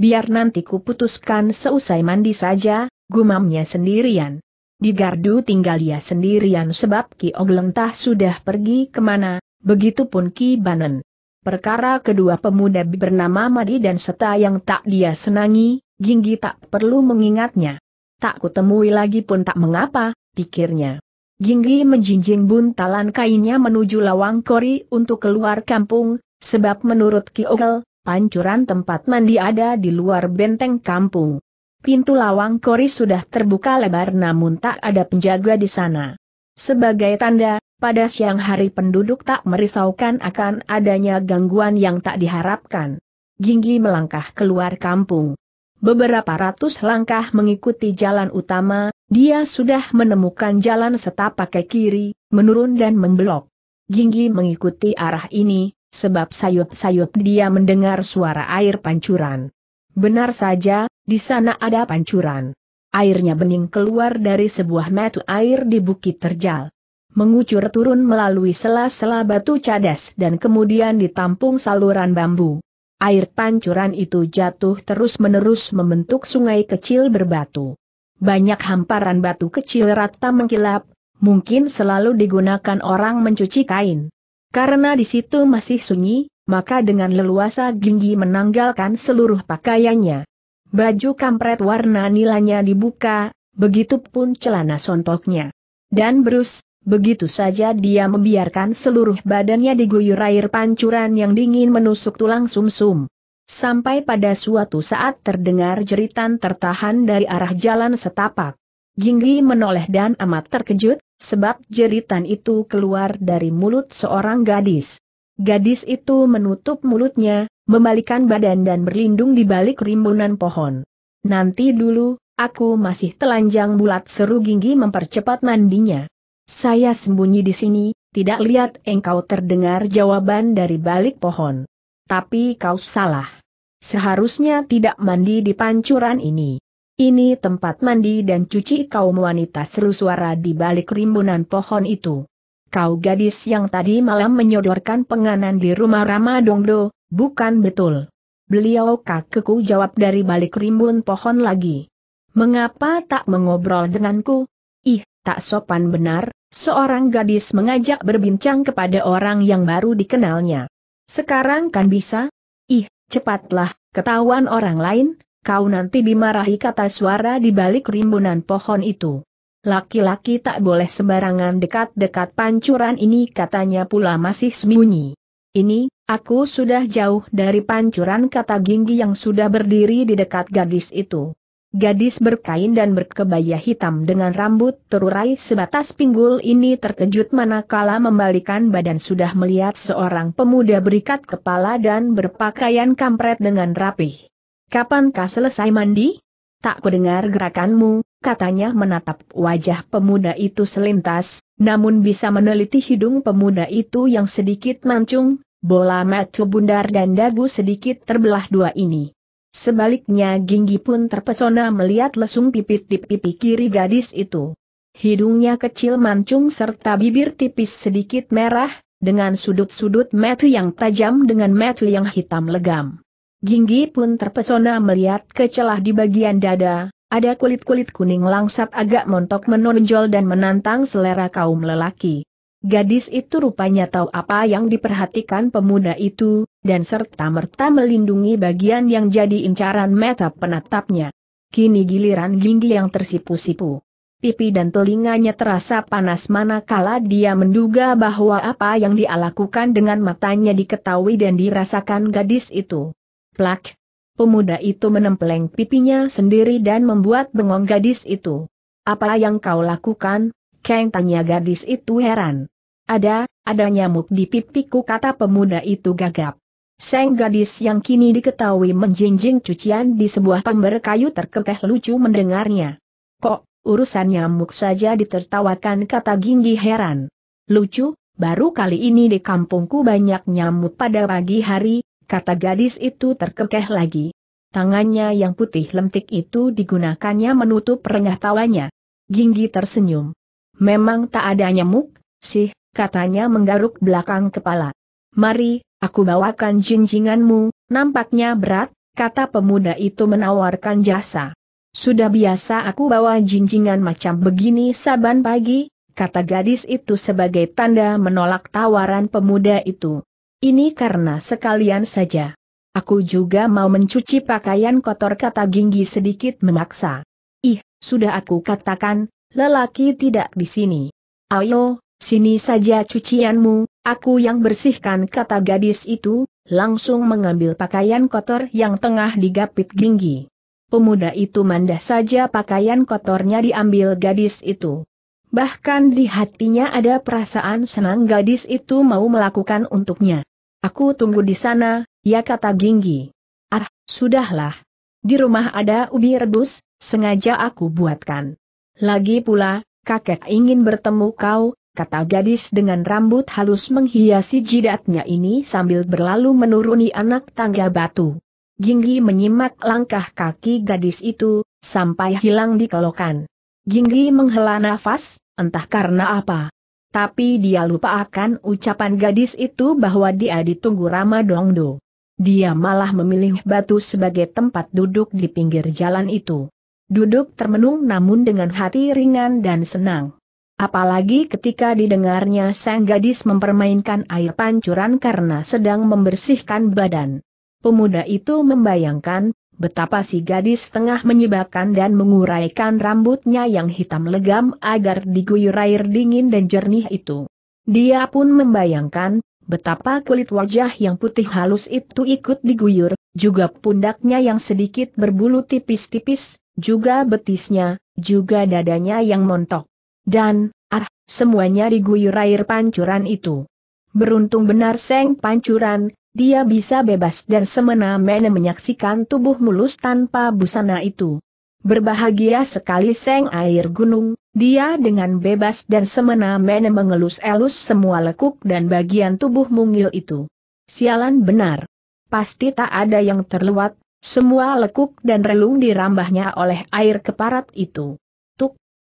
Biar nanti kuputuskan seusai mandi saja, gumamnya sendirian. Di gardu tinggal dia sendirian sebab Ki Ogleng sudah pergi kemana, begitupun Ki Banen. Perkara kedua pemuda bernama Madi dan Seta yang tak dia senangi, Ginggi tak perlu mengingatnya. Tak kutemui lagi pun tak mengapa, pikirnya. Ginggi menjinjing buntalan kainnya menuju lawang kori untuk keluar kampung, sebab menurut Ki Ogel, pancuran tempat mandi ada di luar benteng kampung. Pintu lawang kori sudah terbuka lebar namun tak ada penjaga di sana. Sebagai tanda, pada siang hari penduduk tak merisaukan akan adanya gangguan yang tak diharapkan. Ginggi melangkah keluar kampung. Beberapa ratus langkah mengikuti jalan utama, dia sudah menemukan jalan setapak ke kiri, menurun dan membelok. Ginggi mengikuti arah ini, sebab sayup-sayup dia mendengar suara air pancuran. Benar saja, di sana ada pancuran. Airnya bening keluar dari sebuah mata air di bukit terjal. Mengucur turun melalui sela-sela batu cadas dan kemudian ditampung saluran bambu. Air pancuran itu jatuh terus-menerus membentuk sungai kecil berbatu banyak hamparan batu kecil rata mengkilap, mungkin selalu digunakan orang mencuci kain. Karena di situ masih sunyi, maka dengan leluasa Ginggi menanggalkan seluruh pakaiannya. Baju kampret warna nilainya dibuka, begitu pun celana sontoknya. Dan Bruce, begitu saja dia membiarkan seluruh badannya diguyur air pancuran yang dingin menusuk tulang sumsum. -sum sampai pada suatu saat terdengar jeritan tertahan dari arah jalan setapak. Ginggi menoleh dan amat terkejut, sebab jeritan itu keluar dari mulut seorang gadis. Gadis itu menutup mulutnya, membalikan badan dan berlindung di balik rimbunan pohon. Nanti dulu, aku masih telanjang bulat seru Ginggi mempercepat mandinya. Saya sembunyi di sini, tidak lihat engkau terdengar jawaban dari balik pohon. Tapi kau salah. Seharusnya tidak mandi di pancuran ini. Ini tempat mandi dan cuci kaum wanita seru suara di balik rimbunan pohon itu. Kau gadis yang tadi malam menyodorkan penganan di rumah Rama Dongdo, bukan betul. Beliau kakeku jawab dari balik rimbun pohon lagi. Mengapa tak mengobrol denganku? Ih, tak sopan benar, seorang gadis mengajak berbincang kepada orang yang baru dikenalnya. Sekarang kan bisa? Ih, Cepatlah, ketahuan orang lain, kau nanti dimarahi kata suara di balik rimbunan pohon itu. Laki-laki tak boleh sembarangan dekat-dekat pancuran ini katanya pula masih sembunyi. Ini, aku sudah jauh dari pancuran kata Ginggi yang sudah berdiri di dekat gadis itu. Gadis berkain dan berkebaya hitam dengan rambut terurai sebatas pinggul ini terkejut manakala membalikan badan sudah melihat seorang pemuda berikat kepala dan berpakaian kampret dengan rapih. Kapankah selesai mandi? Tak kudengar gerakanmu, katanya menatap wajah pemuda itu selintas, namun bisa meneliti hidung pemuda itu yang sedikit mancung, bola mata bundar dan dagu sedikit terbelah dua ini. Sebaliknya Ginggi pun terpesona melihat lesung pipit di pipi kiri gadis itu. Hidungnya kecil mancung serta bibir tipis sedikit merah, dengan sudut-sudut metu yang tajam dengan metu yang hitam legam. Ginggi pun terpesona melihat ke celah di bagian dada, ada kulit-kulit kuning langsat agak montok menonjol dan menantang selera kaum lelaki. Gadis itu rupanya tahu apa yang diperhatikan pemuda itu, dan serta-merta melindungi bagian yang jadi incaran mata penatapnya. Kini giliran Ginggi yang tersipu-sipu. Pipi dan telinganya terasa panas manakala dia menduga bahwa apa yang dia lakukan dengan matanya diketahui dan dirasakan gadis itu. Plak! Pemuda itu menempeleng pipinya sendiri dan membuat bengong gadis itu. Apa yang kau lakukan? Keng tanya gadis itu heran. Ada, ada nyamuk di pipiku kata pemuda itu gagap. Seng gadis yang kini diketahui menjinjing cucian di sebuah pember kayu terkekeh lucu mendengarnya. Kok, urusan nyamuk saja ditertawakan kata Ginggi heran. Lucu, baru kali ini di kampungku banyak nyamuk pada pagi hari, kata gadis itu terkekeh lagi. Tangannya yang putih lentik itu digunakannya menutup rengah tawanya. Ginggi tersenyum. Memang tak ada nyamuk, sih, katanya menggaruk belakang kepala. Mari, aku bawakan jinjinganmu, nampaknya berat, kata pemuda itu menawarkan jasa. Sudah biasa aku bawa jinjingan macam begini saban pagi, kata gadis itu sebagai tanda menolak tawaran pemuda itu. Ini karena sekalian saja. Aku juga mau mencuci pakaian kotor kata Ginggi sedikit memaksa. Ih, sudah aku katakan, lelaki tidak di sini. Ayo, Sini saja cucianmu, aku yang bersihkan kata gadis itu, langsung mengambil pakaian kotor yang tengah digapit ginggi. Pemuda itu mandah saja pakaian kotornya diambil gadis itu. Bahkan di hatinya ada perasaan senang gadis itu mau melakukan untuknya. Aku tunggu di sana, ya kata Ginggi. Ah, sudahlah. Di rumah ada ubi rebus, sengaja aku buatkan. Lagi pula, kakek ingin bertemu kau, kata gadis dengan rambut halus menghiasi jidatnya ini sambil berlalu menuruni anak tangga batu. Ginggi menyimak langkah kaki gadis itu, sampai hilang di kelokan. Ginggi menghela nafas, entah karena apa. Tapi dia lupa akan ucapan gadis itu bahwa dia ditunggu Rama Dongdo. Dia malah memilih batu sebagai tempat duduk di pinggir jalan itu. Duduk termenung namun dengan hati ringan dan senang. Apalagi ketika didengarnya sang gadis mempermainkan air pancuran karena sedang membersihkan badan. Pemuda itu membayangkan, betapa si gadis tengah menyebabkan dan menguraikan rambutnya yang hitam legam agar diguyur air dingin dan jernih itu. Dia pun membayangkan, betapa kulit wajah yang putih halus itu ikut diguyur, juga pundaknya yang sedikit berbulu tipis-tipis, juga betisnya, juga dadanya yang montok. Dan, ah, semuanya diguyur air pancuran itu. Beruntung benar Seng Pancuran, dia bisa bebas dan semena-mena menyaksikan tubuh mulus tanpa busana itu. Berbahagia sekali Seng Air Gunung, dia dengan bebas dan semena-mena mengelus-elus semua lekuk dan bagian tubuh mungil itu. Sialan benar. Pasti tak ada yang terlewat, semua lekuk dan relung dirambahnya oleh air keparat itu.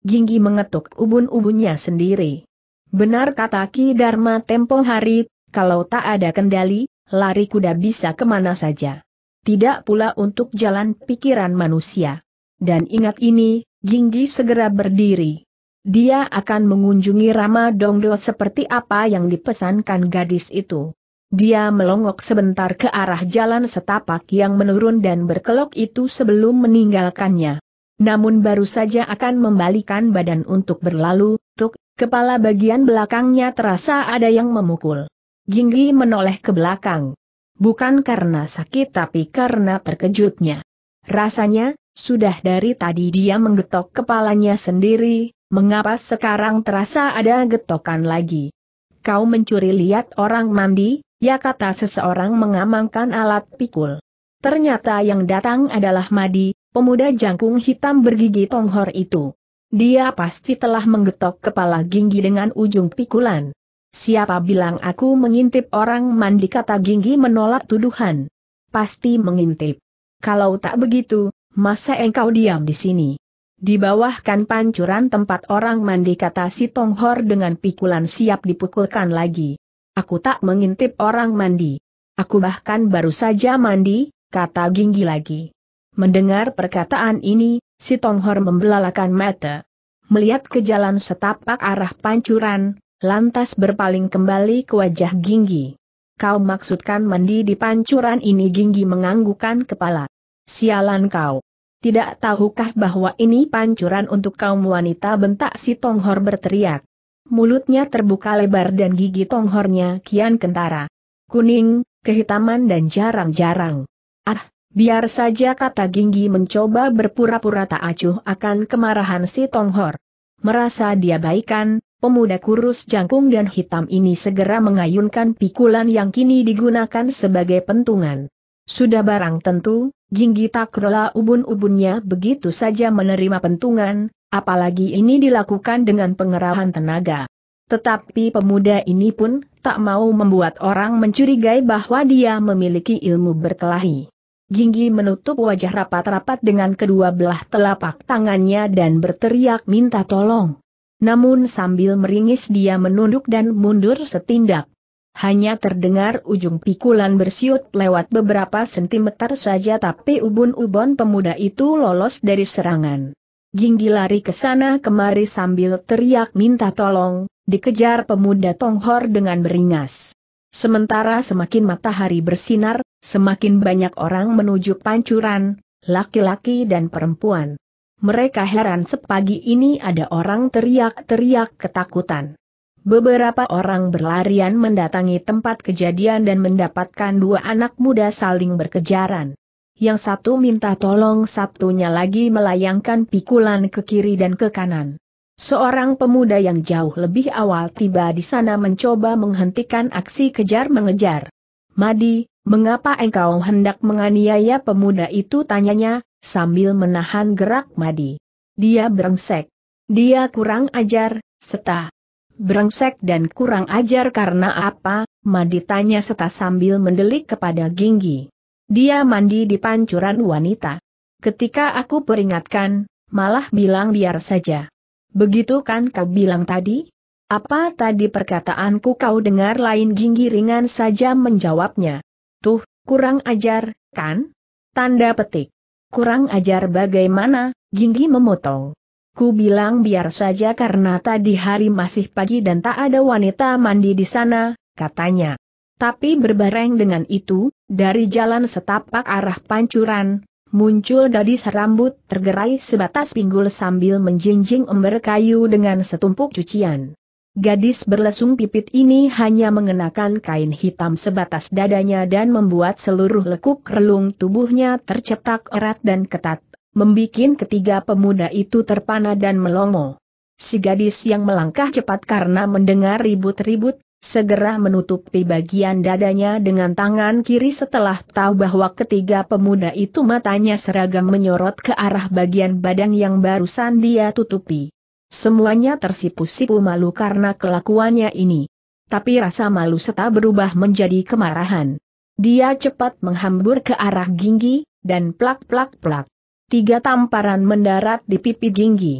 Ginggi mengetuk ubun-ubunnya sendiri. Benar kata Ki Dharma tempo hari, kalau tak ada kendali, lari kuda bisa kemana saja. Tidak pula untuk jalan pikiran manusia. Dan ingat ini, Ginggi segera berdiri. Dia akan mengunjungi Rama Dongdo seperti apa yang dipesankan gadis itu. Dia melongok sebentar ke arah jalan setapak yang menurun dan berkelok itu sebelum meninggalkannya. Namun baru saja akan membalikan badan untuk berlalu, tuk, kepala bagian belakangnya terasa ada yang memukul. Ginggi menoleh ke belakang. Bukan karena sakit tapi karena terkejutnya. Rasanya, sudah dari tadi dia menggetok kepalanya sendiri, mengapa sekarang terasa ada getokan lagi? Kau mencuri lihat orang mandi, ya kata seseorang mengamankan alat pikul. Ternyata yang datang adalah Madi, pemuda jangkung hitam bergigi tonghor itu. Dia pasti telah menggetok kepala Ginggi dengan ujung pikulan. Siapa bilang aku mengintip orang mandi kata Ginggi menolak tuduhan. Pasti mengintip. Kalau tak begitu, masa engkau diam di sini? Di bawah kan pancuran tempat orang mandi kata si Tonghor dengan pikulan siap dipukulkan lagi. Aku tak mengintip orang mandi. Aku bahkan baru saja mandi, kata Ginggi lagi. Mendengar perkataan ini, si Tonghor membelalakan mata. Melihat ke jalan setapak arah pancuran, lantas berpaling kembali ke wajah Ginggi. Kau maksudkan mandi di pancuran ini Ginggi menganggukan kepala. Sialan kau. Tidak tahukah bahwa ini pancuran untuk kaum wanita bentak si Tonghor berteriak. Mulutnya terbuka lebar dan gigi Tonghornya kian kentara. Kuning, kehitaman dan jarang-jarang. Ah, biar saja kata Ginggi mencoba berpura-pura tak acuh akan kemarahan si Tonghor. Merasa dia baikan, pemuda kurus jangkung dan hitam ini segera mengayunkan pikulan yang kini digunakan sebagai pentungan. Sudah barang tentu, Ginggi tak rela ubun-ubunnya begitu saja menerima pentungan, apalagi ini dilakukan dengan pengerahan tenaga. Tetapi pemuda ini pun tak mau membuat orang mencurigai bahwa dia memiliki ilmu berkelahi. Ginggi menutup wajah rapat-rapat dengan kedua belah telapak tangannya dan berteriak minta tolong. Namun sambil meringis dia menunduk dan mundur setindak. Hanya terdengar ujung pikulan bersiut lewat beberapa sentimeter saja tapi ubun-ubun pemuda itu lolos dari serangan. Ginggi lari ke sana kemari sambil teriak minta tolong, dikejar pemuda Tonghor dengan beringas. Sementara semakin matahari bersinar, Semakin banyak orang menuju pancuran, laki-laki dan perempuan. Mereka heran sepagi ini ada orang teriak-teriak ketakutan. Beberapa orang berlarian mendatangi tempat kejadian dan mendapatkan dua anak muda saling berkejaran. Yang satu minta tolong satunya lagi melayangkan pikulan ke kiri dan ke kanan. Seorang pemuda yang jauh lebih awal tiba di sana mencoba menghentikan aksi kejar-mengejar. Madi, Mengapa engkau hendak menganiaya pemuda itu tanyanya, sambil menahan gerak Madi. Dia berengsek. Dia kurang ajar, seta. Berengsek dan kurang ajar karena apa? Madi tanya seta sambil mendelik kepada Ginggi. Dia mandi di pancuran wanita. Ketika aku peringatkan, malah bilang biar saja. Begitu kan kau bilang tadi? Apa tadi perkataanku kau dengar lain Ginggi ringan saja menjawabnya. Tuh, kurang ajar, kan? Tanda petik. Kurang ajar bagaimana, Ginggi memotong. Ku bilang biar saja karena tadi hari masih pagi dan tak ada wanita mandi di sana, katanya. Tapi berbareng dengan itu, dari jalan setapak arah pancuran, muncul gadis rambut tergerai sebatas pinggul sambil menjinjing ember kayu dengan setumpuk cucian. Gadis berlesung pipit ini hanya mengenakan kain hitam sebatas dadanya dan membuat seluruh lekuk relung tubuhnya tercetak erat dan ketat, membuat ketiga pemuda itu terpana dan melongo. Si gadis yang melangkah cepat karena mendengar ribut-ribut, segera menutupi bagian dadanya dengan tangan kiri setelah tahu bahwa ketiga pemuda itu matanya seragam menyorot ke arah bagian badan yang barusan dia tutupi. Semuanya tersipu-sipu malu karena kelakuannya ini. Tapi rasa malu seta berubah menjadi kemarahan. Dia cepat menghambur ke arah Ginggi, dan plak-plak-plak. Tiga tamparan mendarat di pipi Ginggi.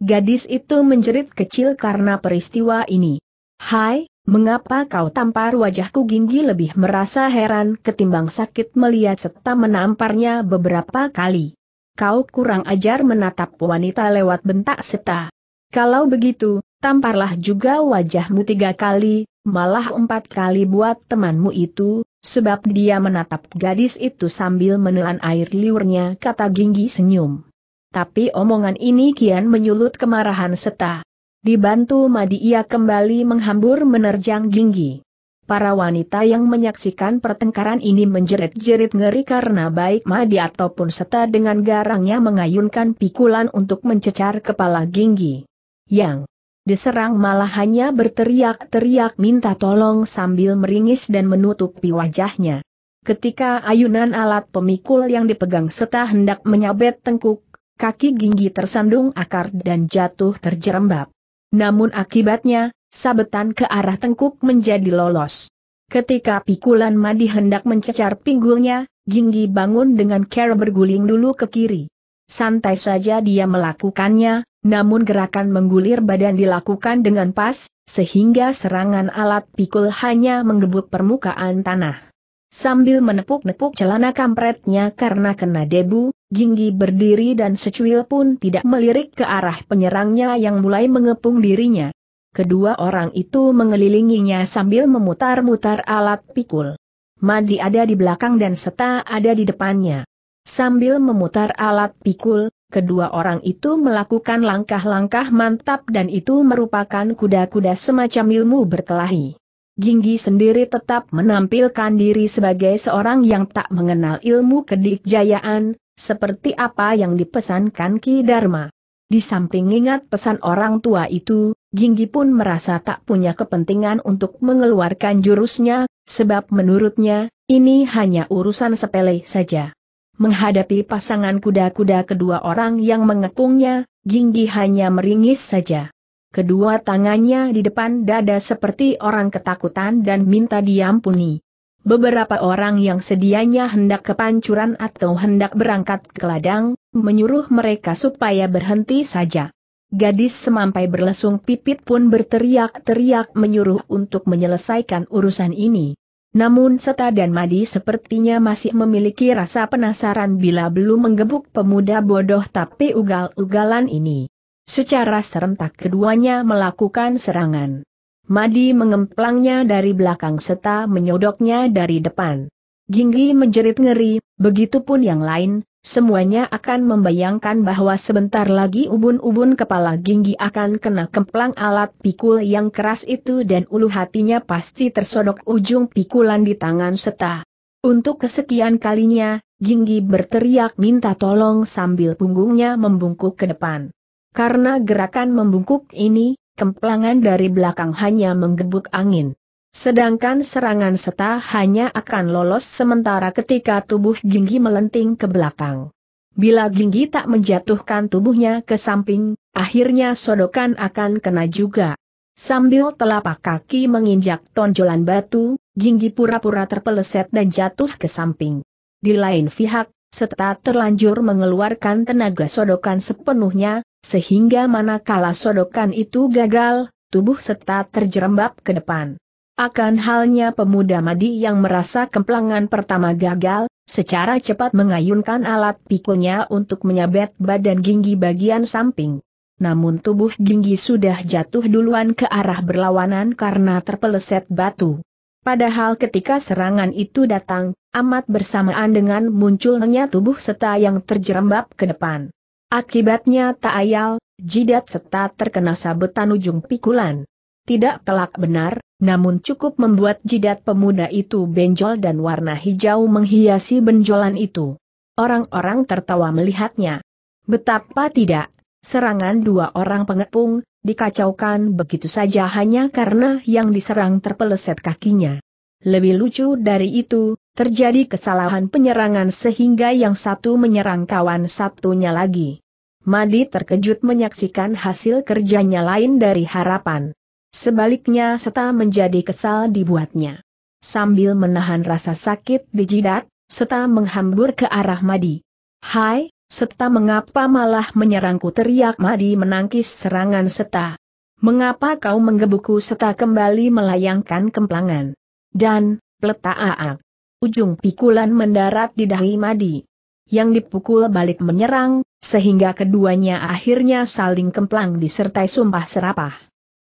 Gadis itu menjerit kecil karena peristiwa ini. Hai, mengapa kau tampar wajahku Ginggi lebih merasa heran ketimbang sakit melihat seta menamparnya beberapa kali. Kau kurang ajar menatap wanita lewat bentak seta. Kalau begitu, tamparlah juga wajahmu tiga kali, malah empat kali buat temanmu itu, sebab dia menatap gadis itu sambil menelan air liurnya kata Ginggi senyum. Tapi omongan ini kian menyulut kemarahan Seta. Dibantu Madi ia kembali menghambur menerjang Ginggi. Para wanita yang menyaksikan pertengkaran ini menjerit-jerit ngeri karena baik Madi ataupun Seta dengan garangnya mengayunkan pikulan untuk mencecar kepala Ginggi yang diserang malah hanya berteriak-teriak minta tolong sambil meringis dan menutupi wajahnya. Ketika ayunan alat pemikul yang dipegang serta hendak menyabet tengkuk, kaki Ginggi tersandung akar dan jatuh terjerembab. Namun akibatnya, sabetan ke arah tengkuk menjadi lolos. Ketika pikulan Madi hendak mencecar pinggulnya, Ginggi bangun dengan cara berguling dulu ke kiri. Santai saja dia melakukannya, namun gerakan menggulir badan dilakukan dengan pas, sehingga serangan alat pikul hanya menggebuk permukaan tanah. Sambil menepuk-nepuk celana kampretnya karena kena debu, Ginggi berdiri dan secuil pun tidak melirik ke arah penyerangnya yang mulai mengepung dirinya. Kedua orang itu mengelilinginya sambil memutar-mutar alat pikul. Madi ada di belakang dan Seta ada di depannya. Sambil memutar alat pikul, kedua orang itu melakukan langkah-langkah mantap dan itu merupakan kuda-kuda semacam ilmu berkelahi. Ginggi sendiri tetap menampilkan diri sebagai seorang yang tak mengenal ilmu kedikjayaan, seperti apa yang dipesankan Ki Dharma. Di samping ingat pesan orang tua itu, Ginggi pun merasa tak punya kepentingan untuk mengeluarkan jurusnya, sebab menurutnya, ini hanya urusan sepele saja. Menghadapi pasangan kuda-kuda kedua orang yang mengepungnya, Ginggi hanya meringis saja. Kedua tangannya di depan dada seperti orang ketakutan dan minta diampuni. Beberapa orang yang sedianya hendak kepancuran atau hendak berangkat ke ladang, menyuruh mereka supaya berhenti saja. Gadis semampai berlesung pipit pun berteriak-teriak menyuruh untuk menyelesaikan urusan ini. Namun Seta dan Madi sepertinya masih memiliki rasa penasaran bila belum menggebuk pemuda bodoh tapi ugal-ugalan ini. Secara serentak keduanya melakukan serangan. Madi mengemplangnya dari belakang Seta, menyodoknya dari depan. Ginggi menjerit ngeri, begitupun yang lain, Semuanya akan membayangkan bahwa sebentar lagi ubun-ubun kepala ginggi akan kena kemplang alat pikul yang keras itu dan ulu hatinya pasti tersodok ujung pikulan di tangan seta. Untuk kesekian kalinya, Ginggi berteriak minta tolong sambil punggungnya membungkuk ke depan. Karena gerakan membungkuk ini, kemplangan dari belakang hanya menggebuk angin. Sedangkan serangan seta hanya akan lolos sementara ketika tubuh Ginggi melenting ke belakang. Bila Ginggi tak menjatuhkan tubuhnya ke samping, akhirnya sodokan akan kena juga. Sambil telapak kaki menginjak tonjolan batu, Ginggi pura-pura terpeleset dan jatuh ke samping. Di lain pihak, seta terlanjur mengeluarkan tenaga sodokan sepenuhnya, sehingga manakala sodokan itu gagal, tubuh seta terjerembab ke depan. Akan halnya pemuda Madi yang merasa kemplangan pertama gagal, secara cepat mengayunkan alat pikulnya untuk menyabet badan Ginggi bagian samping. Namun tubuh Ginggi sudah jatuh duluan ke arah berlawanan karena terpeleset batu. Padahal ketika serangan itu datang, amat bersamaan dengan munculnya tubuh Seta yang terjerembab ke depan. Akibatnya tak ayal, jidat Seta terkena sabetan ujung pikulan tidak telak benar, namun cukup membuat jidat pemuda itu benjol dan warna hijau menghiasi benjolan itu. Orang-orang tertawa melihatnya. Betapa tidak, serangan dua orang pengepung, dikacaukan begitu saja hanya karena yang diserang terpeleset kakinya. Lebih lucu dari itu, terjadi kesalahan penyerangan sehingga yang satu menyerang kawan satunya lagi. Madi terkejut menyaksikan hasil kerjanya lain dari harapan. Sebaliknya Seta menjadi kesal dibuatnya. Sambil menahan rasa sakit di jidat, Seta menghambur ke arah Madi. Hai, Seta mengapa malah menyerangku teriak Madi menangkis serangan Seta. Mengapa kau menggebuku Seta kembali melayangkan kemplangan? Dan, peletaak. Ujung pikulan mendarat di dahi Madi. Yang dipukul balik menyerang, sehingga keduanya akhirnya saling kemplang disertai sumpah serapah.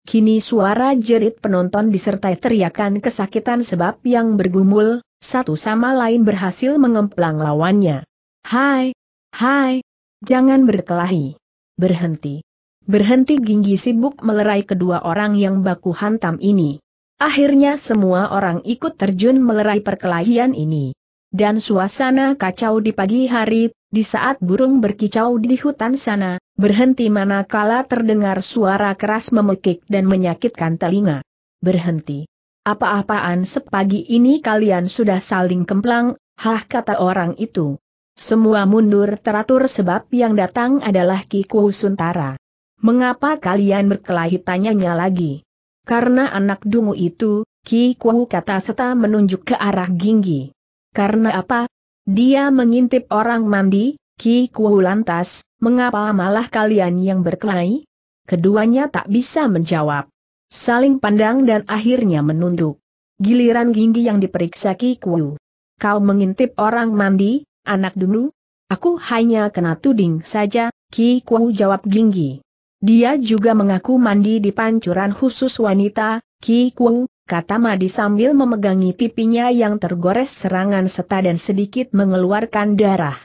Kini suara jerit penonton disertai teriakan kesakitan sebab yang bergumul, satu sama lain berhasil mengemplang lawannya. Hai! Hai! Jangan berkelahi! Berhenti! Berhenti Ginggi sibuk melerai kedua orang yang baku hantam ini. Akhirnya semua orang ikut terjun melerai perkelahian ini. Dan suasana kacau di pagi hari, di saat burung berkicau di hutan sana, berhenti manakala terdengar suara keras memekik dan menyakitkan telinga. Berhenti. Apa-apaan sepagi ini kalian sudah saling kemplang, hah kata orang itu. Semua mundur teratur sebab yang datang adalah Kiku Suntara. Mengapa kalian berkelahi tanyanya lagi? Karena anak dungu itu, Ki Kuo kata Seta menunjuk ke arah Ginggi. Karena apa? Dia mengintip orang mandi, Ki Kuo lantas, mengapa malah kalian yang berkelahi? Keduanya tak bisa menjawab. Saling pandang dan akhirnya menunduk. Giliran Ginggi yang diperiksa Ki Kuo. Kau mengintip orang mandi, anak dulu? Aku hanya kena tuding saja, Ki Kuo jawab Ginggi. Dia juga mengaku mandi di pancuran khusus wanita, Ki Kuo, kata Madi sambil memegangi pipinya yang tergores serangan Seta dan sedikit mengeluarkan darah.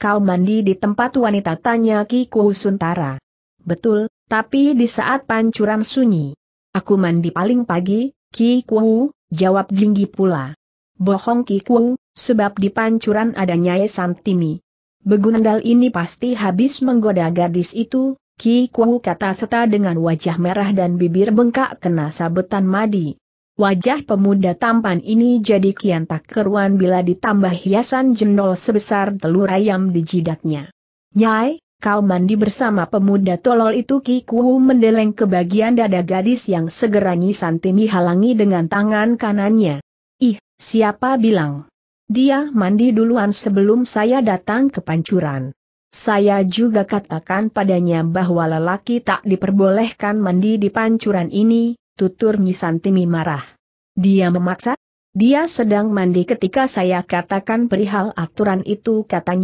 Kau mandi di tempat wanita tanya Kiku Suntara. Betul, tapi di saat pancuran sunyi. Aku mandi paling pagi, Ki Kiku, jawab Jinggi pula. Bohong Ki Kiku, sebab di pancuran ada Nyai Santimi. Begundal ini pasti habis menggoda gadis itu, Ki Kuo kata Seta dengan wajah merah dan bibir bengkak kena sabetan Madi. Wajah pemuda tampan ini jadi kian tak keruan bila ditambah hiasan jendol sebesar telur ayam di jidatnya. Nyai, kau mandi bersama pemuda tolol itu Kikuhu mendeleng ke bagian dada gadis yang segera nyisantimi halangi dengan tangan kanannya. Ih, siapa bilang? Dia mandi duluan sebelum saya datang ke pancuran. Saya juga katakan padanya bahwa lelaki tak diperbolehkan mandi di pancuran ini, tutur Timi marah. Dia memaksa? Dia sedang mandi ketika saya katakan perihal aturan itu kata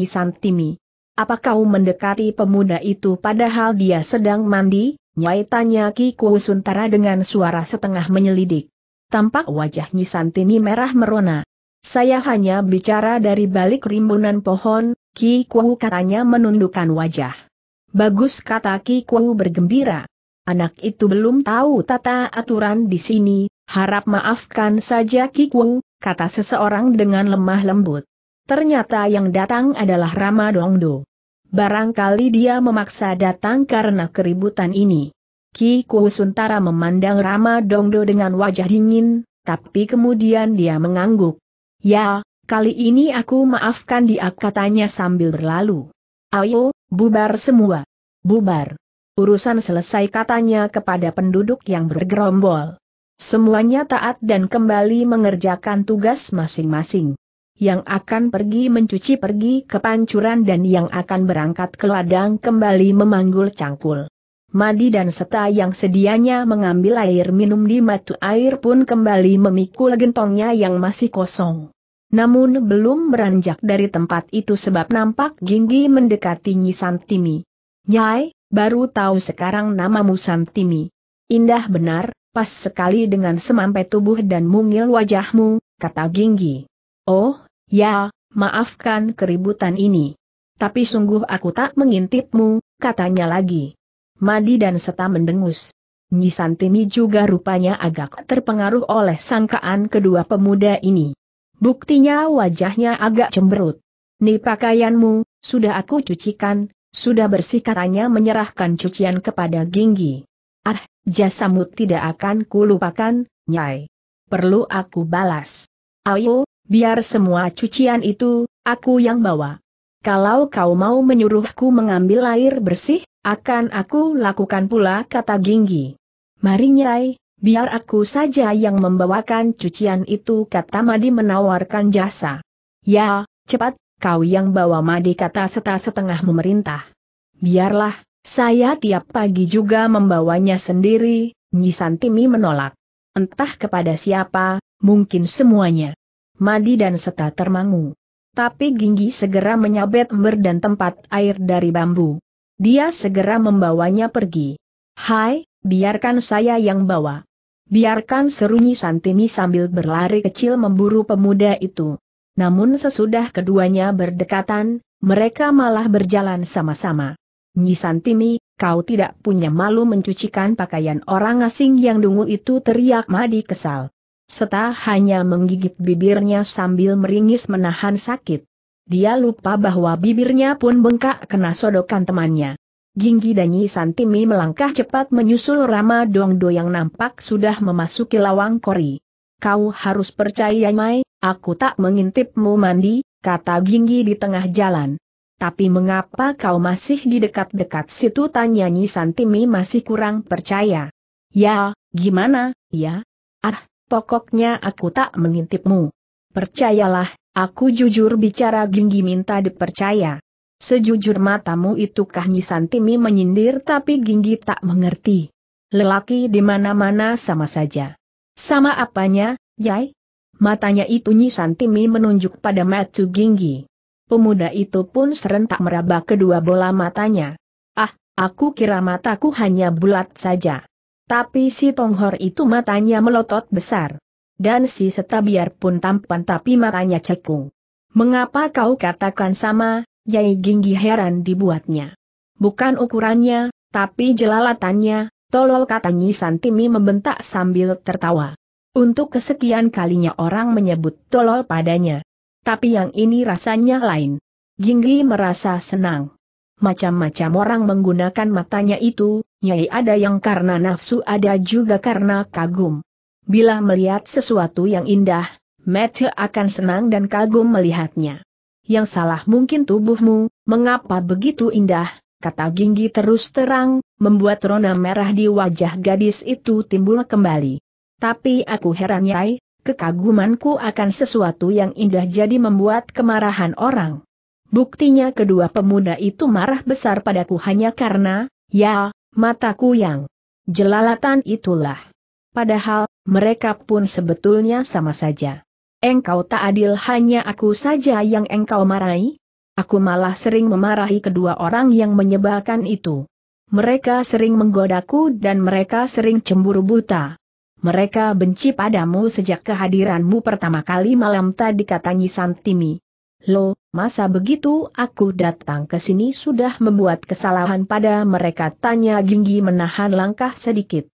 mi. Apa kau mendekati pemuda itu padahal dia sedang mandi? Nyai tanya Ki Suntara dengan suara setengah menyelidik. Tampak wajah Timi merah merona. Saya hanya bicara dari balik rimbunan pohon, Ki Kuo katanya menundukkan wajah. Bagus kata Ki Kuo bergembira. Anak itu belum tahu tata aturan di sini, harap maafkan saja Ki Kung, kata seseorang dengan lemah lembut. Ternyata yang datang adalah Rama Dongdo. Barangkali dia memaksa datang karena keributan ini. Ki Kusuntara memandang Rama Dongdo dengan wajah dingin, tapi kemudian dia mengangguk. Ya, kali ini aku maafkan dia katanya sambil berlalu. Ayo, bubar semua. Bubar. Urusan selesai katanya kepada penduduk yang bergerombol. Semuanya taat dan kembali mengerjakan tugas masing-masing. Yang akan pergi mencuci pergi ke pancuran dan yang akan berangkat ke ladang kembali memanggul cangkul. Madi dan Seta yang sedianya mengambil air minum di matu air pun kembali memikul gentongnya yang masih kosong. Namun belum beranjak dari tempat itu sebab nampak Ginggi mendekati Nyisan Timi. Nyai, Baru tahu sekarang namamu Santimi. Indah benar, pas sekali dengan semampai tubuh dan mungil wajahmu, kata Ginggi. Oh, ya, maafkan keributan ini. Tapi sungguh aku tak mengintipmu, katanya lagi. Madi dan Seta mendengus. Nyi Santimi juga rupanya agak terpengaruh oleh sangkaan kedua pemuda ini. Buktinya wajahnya agak cemberut. Nih pakaianmu, sudah aku cucikan, sudah bersih katanya menyerahkan cucian kepada Ginggi. Ah, jasamu tidak akan kulupakan, Nyai. Perlu aku balas. Ayo, biar semua cucian itu, aku yang bawa. Kalau kau mau menyuruhku mengambil air bersih, akan aku lakukan pula kata Ginggi. Mari Nyai, biar aku saja yang membawakan cucian itu kata Madi menawarkan jasa. Ya, cepat, kau yang bawa Madi kata Seta setengah memerintah. Biarlah, saya tiap pagi juga membawanya sendiri, Nyisantimi menolak. Entah kepada siapa, mungkin semuanya. Madi dan Seta termangu. Tapi Ginggi segera menyabet ember dan tempat air dari bambu. Dia segera membawanya pergi. Hai, biarkan saya yang bawa. Biarkan seru Santimi sambil berlari kecil memburu pemuda itu namun sesudah keduanya berdekatan, mereka malah berjalan sama-sama. Nyi Santini, kau tidak punya malu mencucikan pakaian orang asing yang dungu itu teriak Madi kesal. Seta hanya menggigit bibirnya sambil meringis menahan sakit. Dia lupa bahwa bibirnya pun bengkak kena sodokan temannya. Ginggi dan Nyi Santimi melangkah cepat menyusul Rama Dongdo yang nampak sudah memasuki lawang kori kau harus percaya Mai, aku tak mengintipmu mandi, kata Ginggi di tengah jalan. Tapi mengapa kau masih di dekat-dekat situ tanya Nyi Santimi masih kurang percaya. Ya, gimana, ya? Ah, pokoknya aku tak mengintipmu. Percayalah, aku jujur bicara Ginggi minta dipercaya. Sejujur matamu itukah Nyi Timi menyindir tapi Ginggi tak mengerti. Lelaki di mana-mana sama saja. Sama apanya, Yai? Matanya itu Nyisan Timi menunjuk pada matu Ginggi. Pemuda itu pun serentak meraba kedua bola matanya. Ah, aku kira mataku hanya bulat saja. Tapi si Tonghor itu matanya melotot besar. Dan si setabiar pun tampan tapi matanya cekung. Mengapa kau katakan sama, Yai Ginggi heran dibuatnya. Bukan ukurannya, tapi jelalatannya, Tolol kata katanya Santimi membentak sambil tertawa. Untuk kesekian kalinya orang menyebut tolol padanya. Tapi yang ini rasanya lain. Jinggi merasa senang. Macam-macam orang menggunakan matanya itu, nyai ada yang karena nafsu ada juga karena kagum. Bila melihat sesuatu yang indah, Mete akan senang dan kagum melihatnya. Yang salah mungkin tubuhmu, mengapa begitu indah, kata Ginggi terus terang, membuat rona merah di wajah gadis itu timbul kembali. Tapi aku heran Nyai, kekagumanku akan sesuatu yang indah jadi membuat kemarahan orang. Buktinya kedua pemuda itu marah besar padaku hanya karena, ya, mataku yang jelalatan itulah. Padahal, mereka pun sebetulnya sama saja. Engkau tak adil hanya aku saja yang engkau marahi, Aku malah sering memarahi kedua orang yang menyebalkan itu. Mereka sering menggodaku dan mereka sering cemburu buta. Mereka benci padamu sejak kehadiranmu pertama kali malam tadi katanya Santimi. Lo, masa begitu aku datang ke sini sudah membuat kesalahan pada mereka tanya Ginggi menahan langkah sedikit.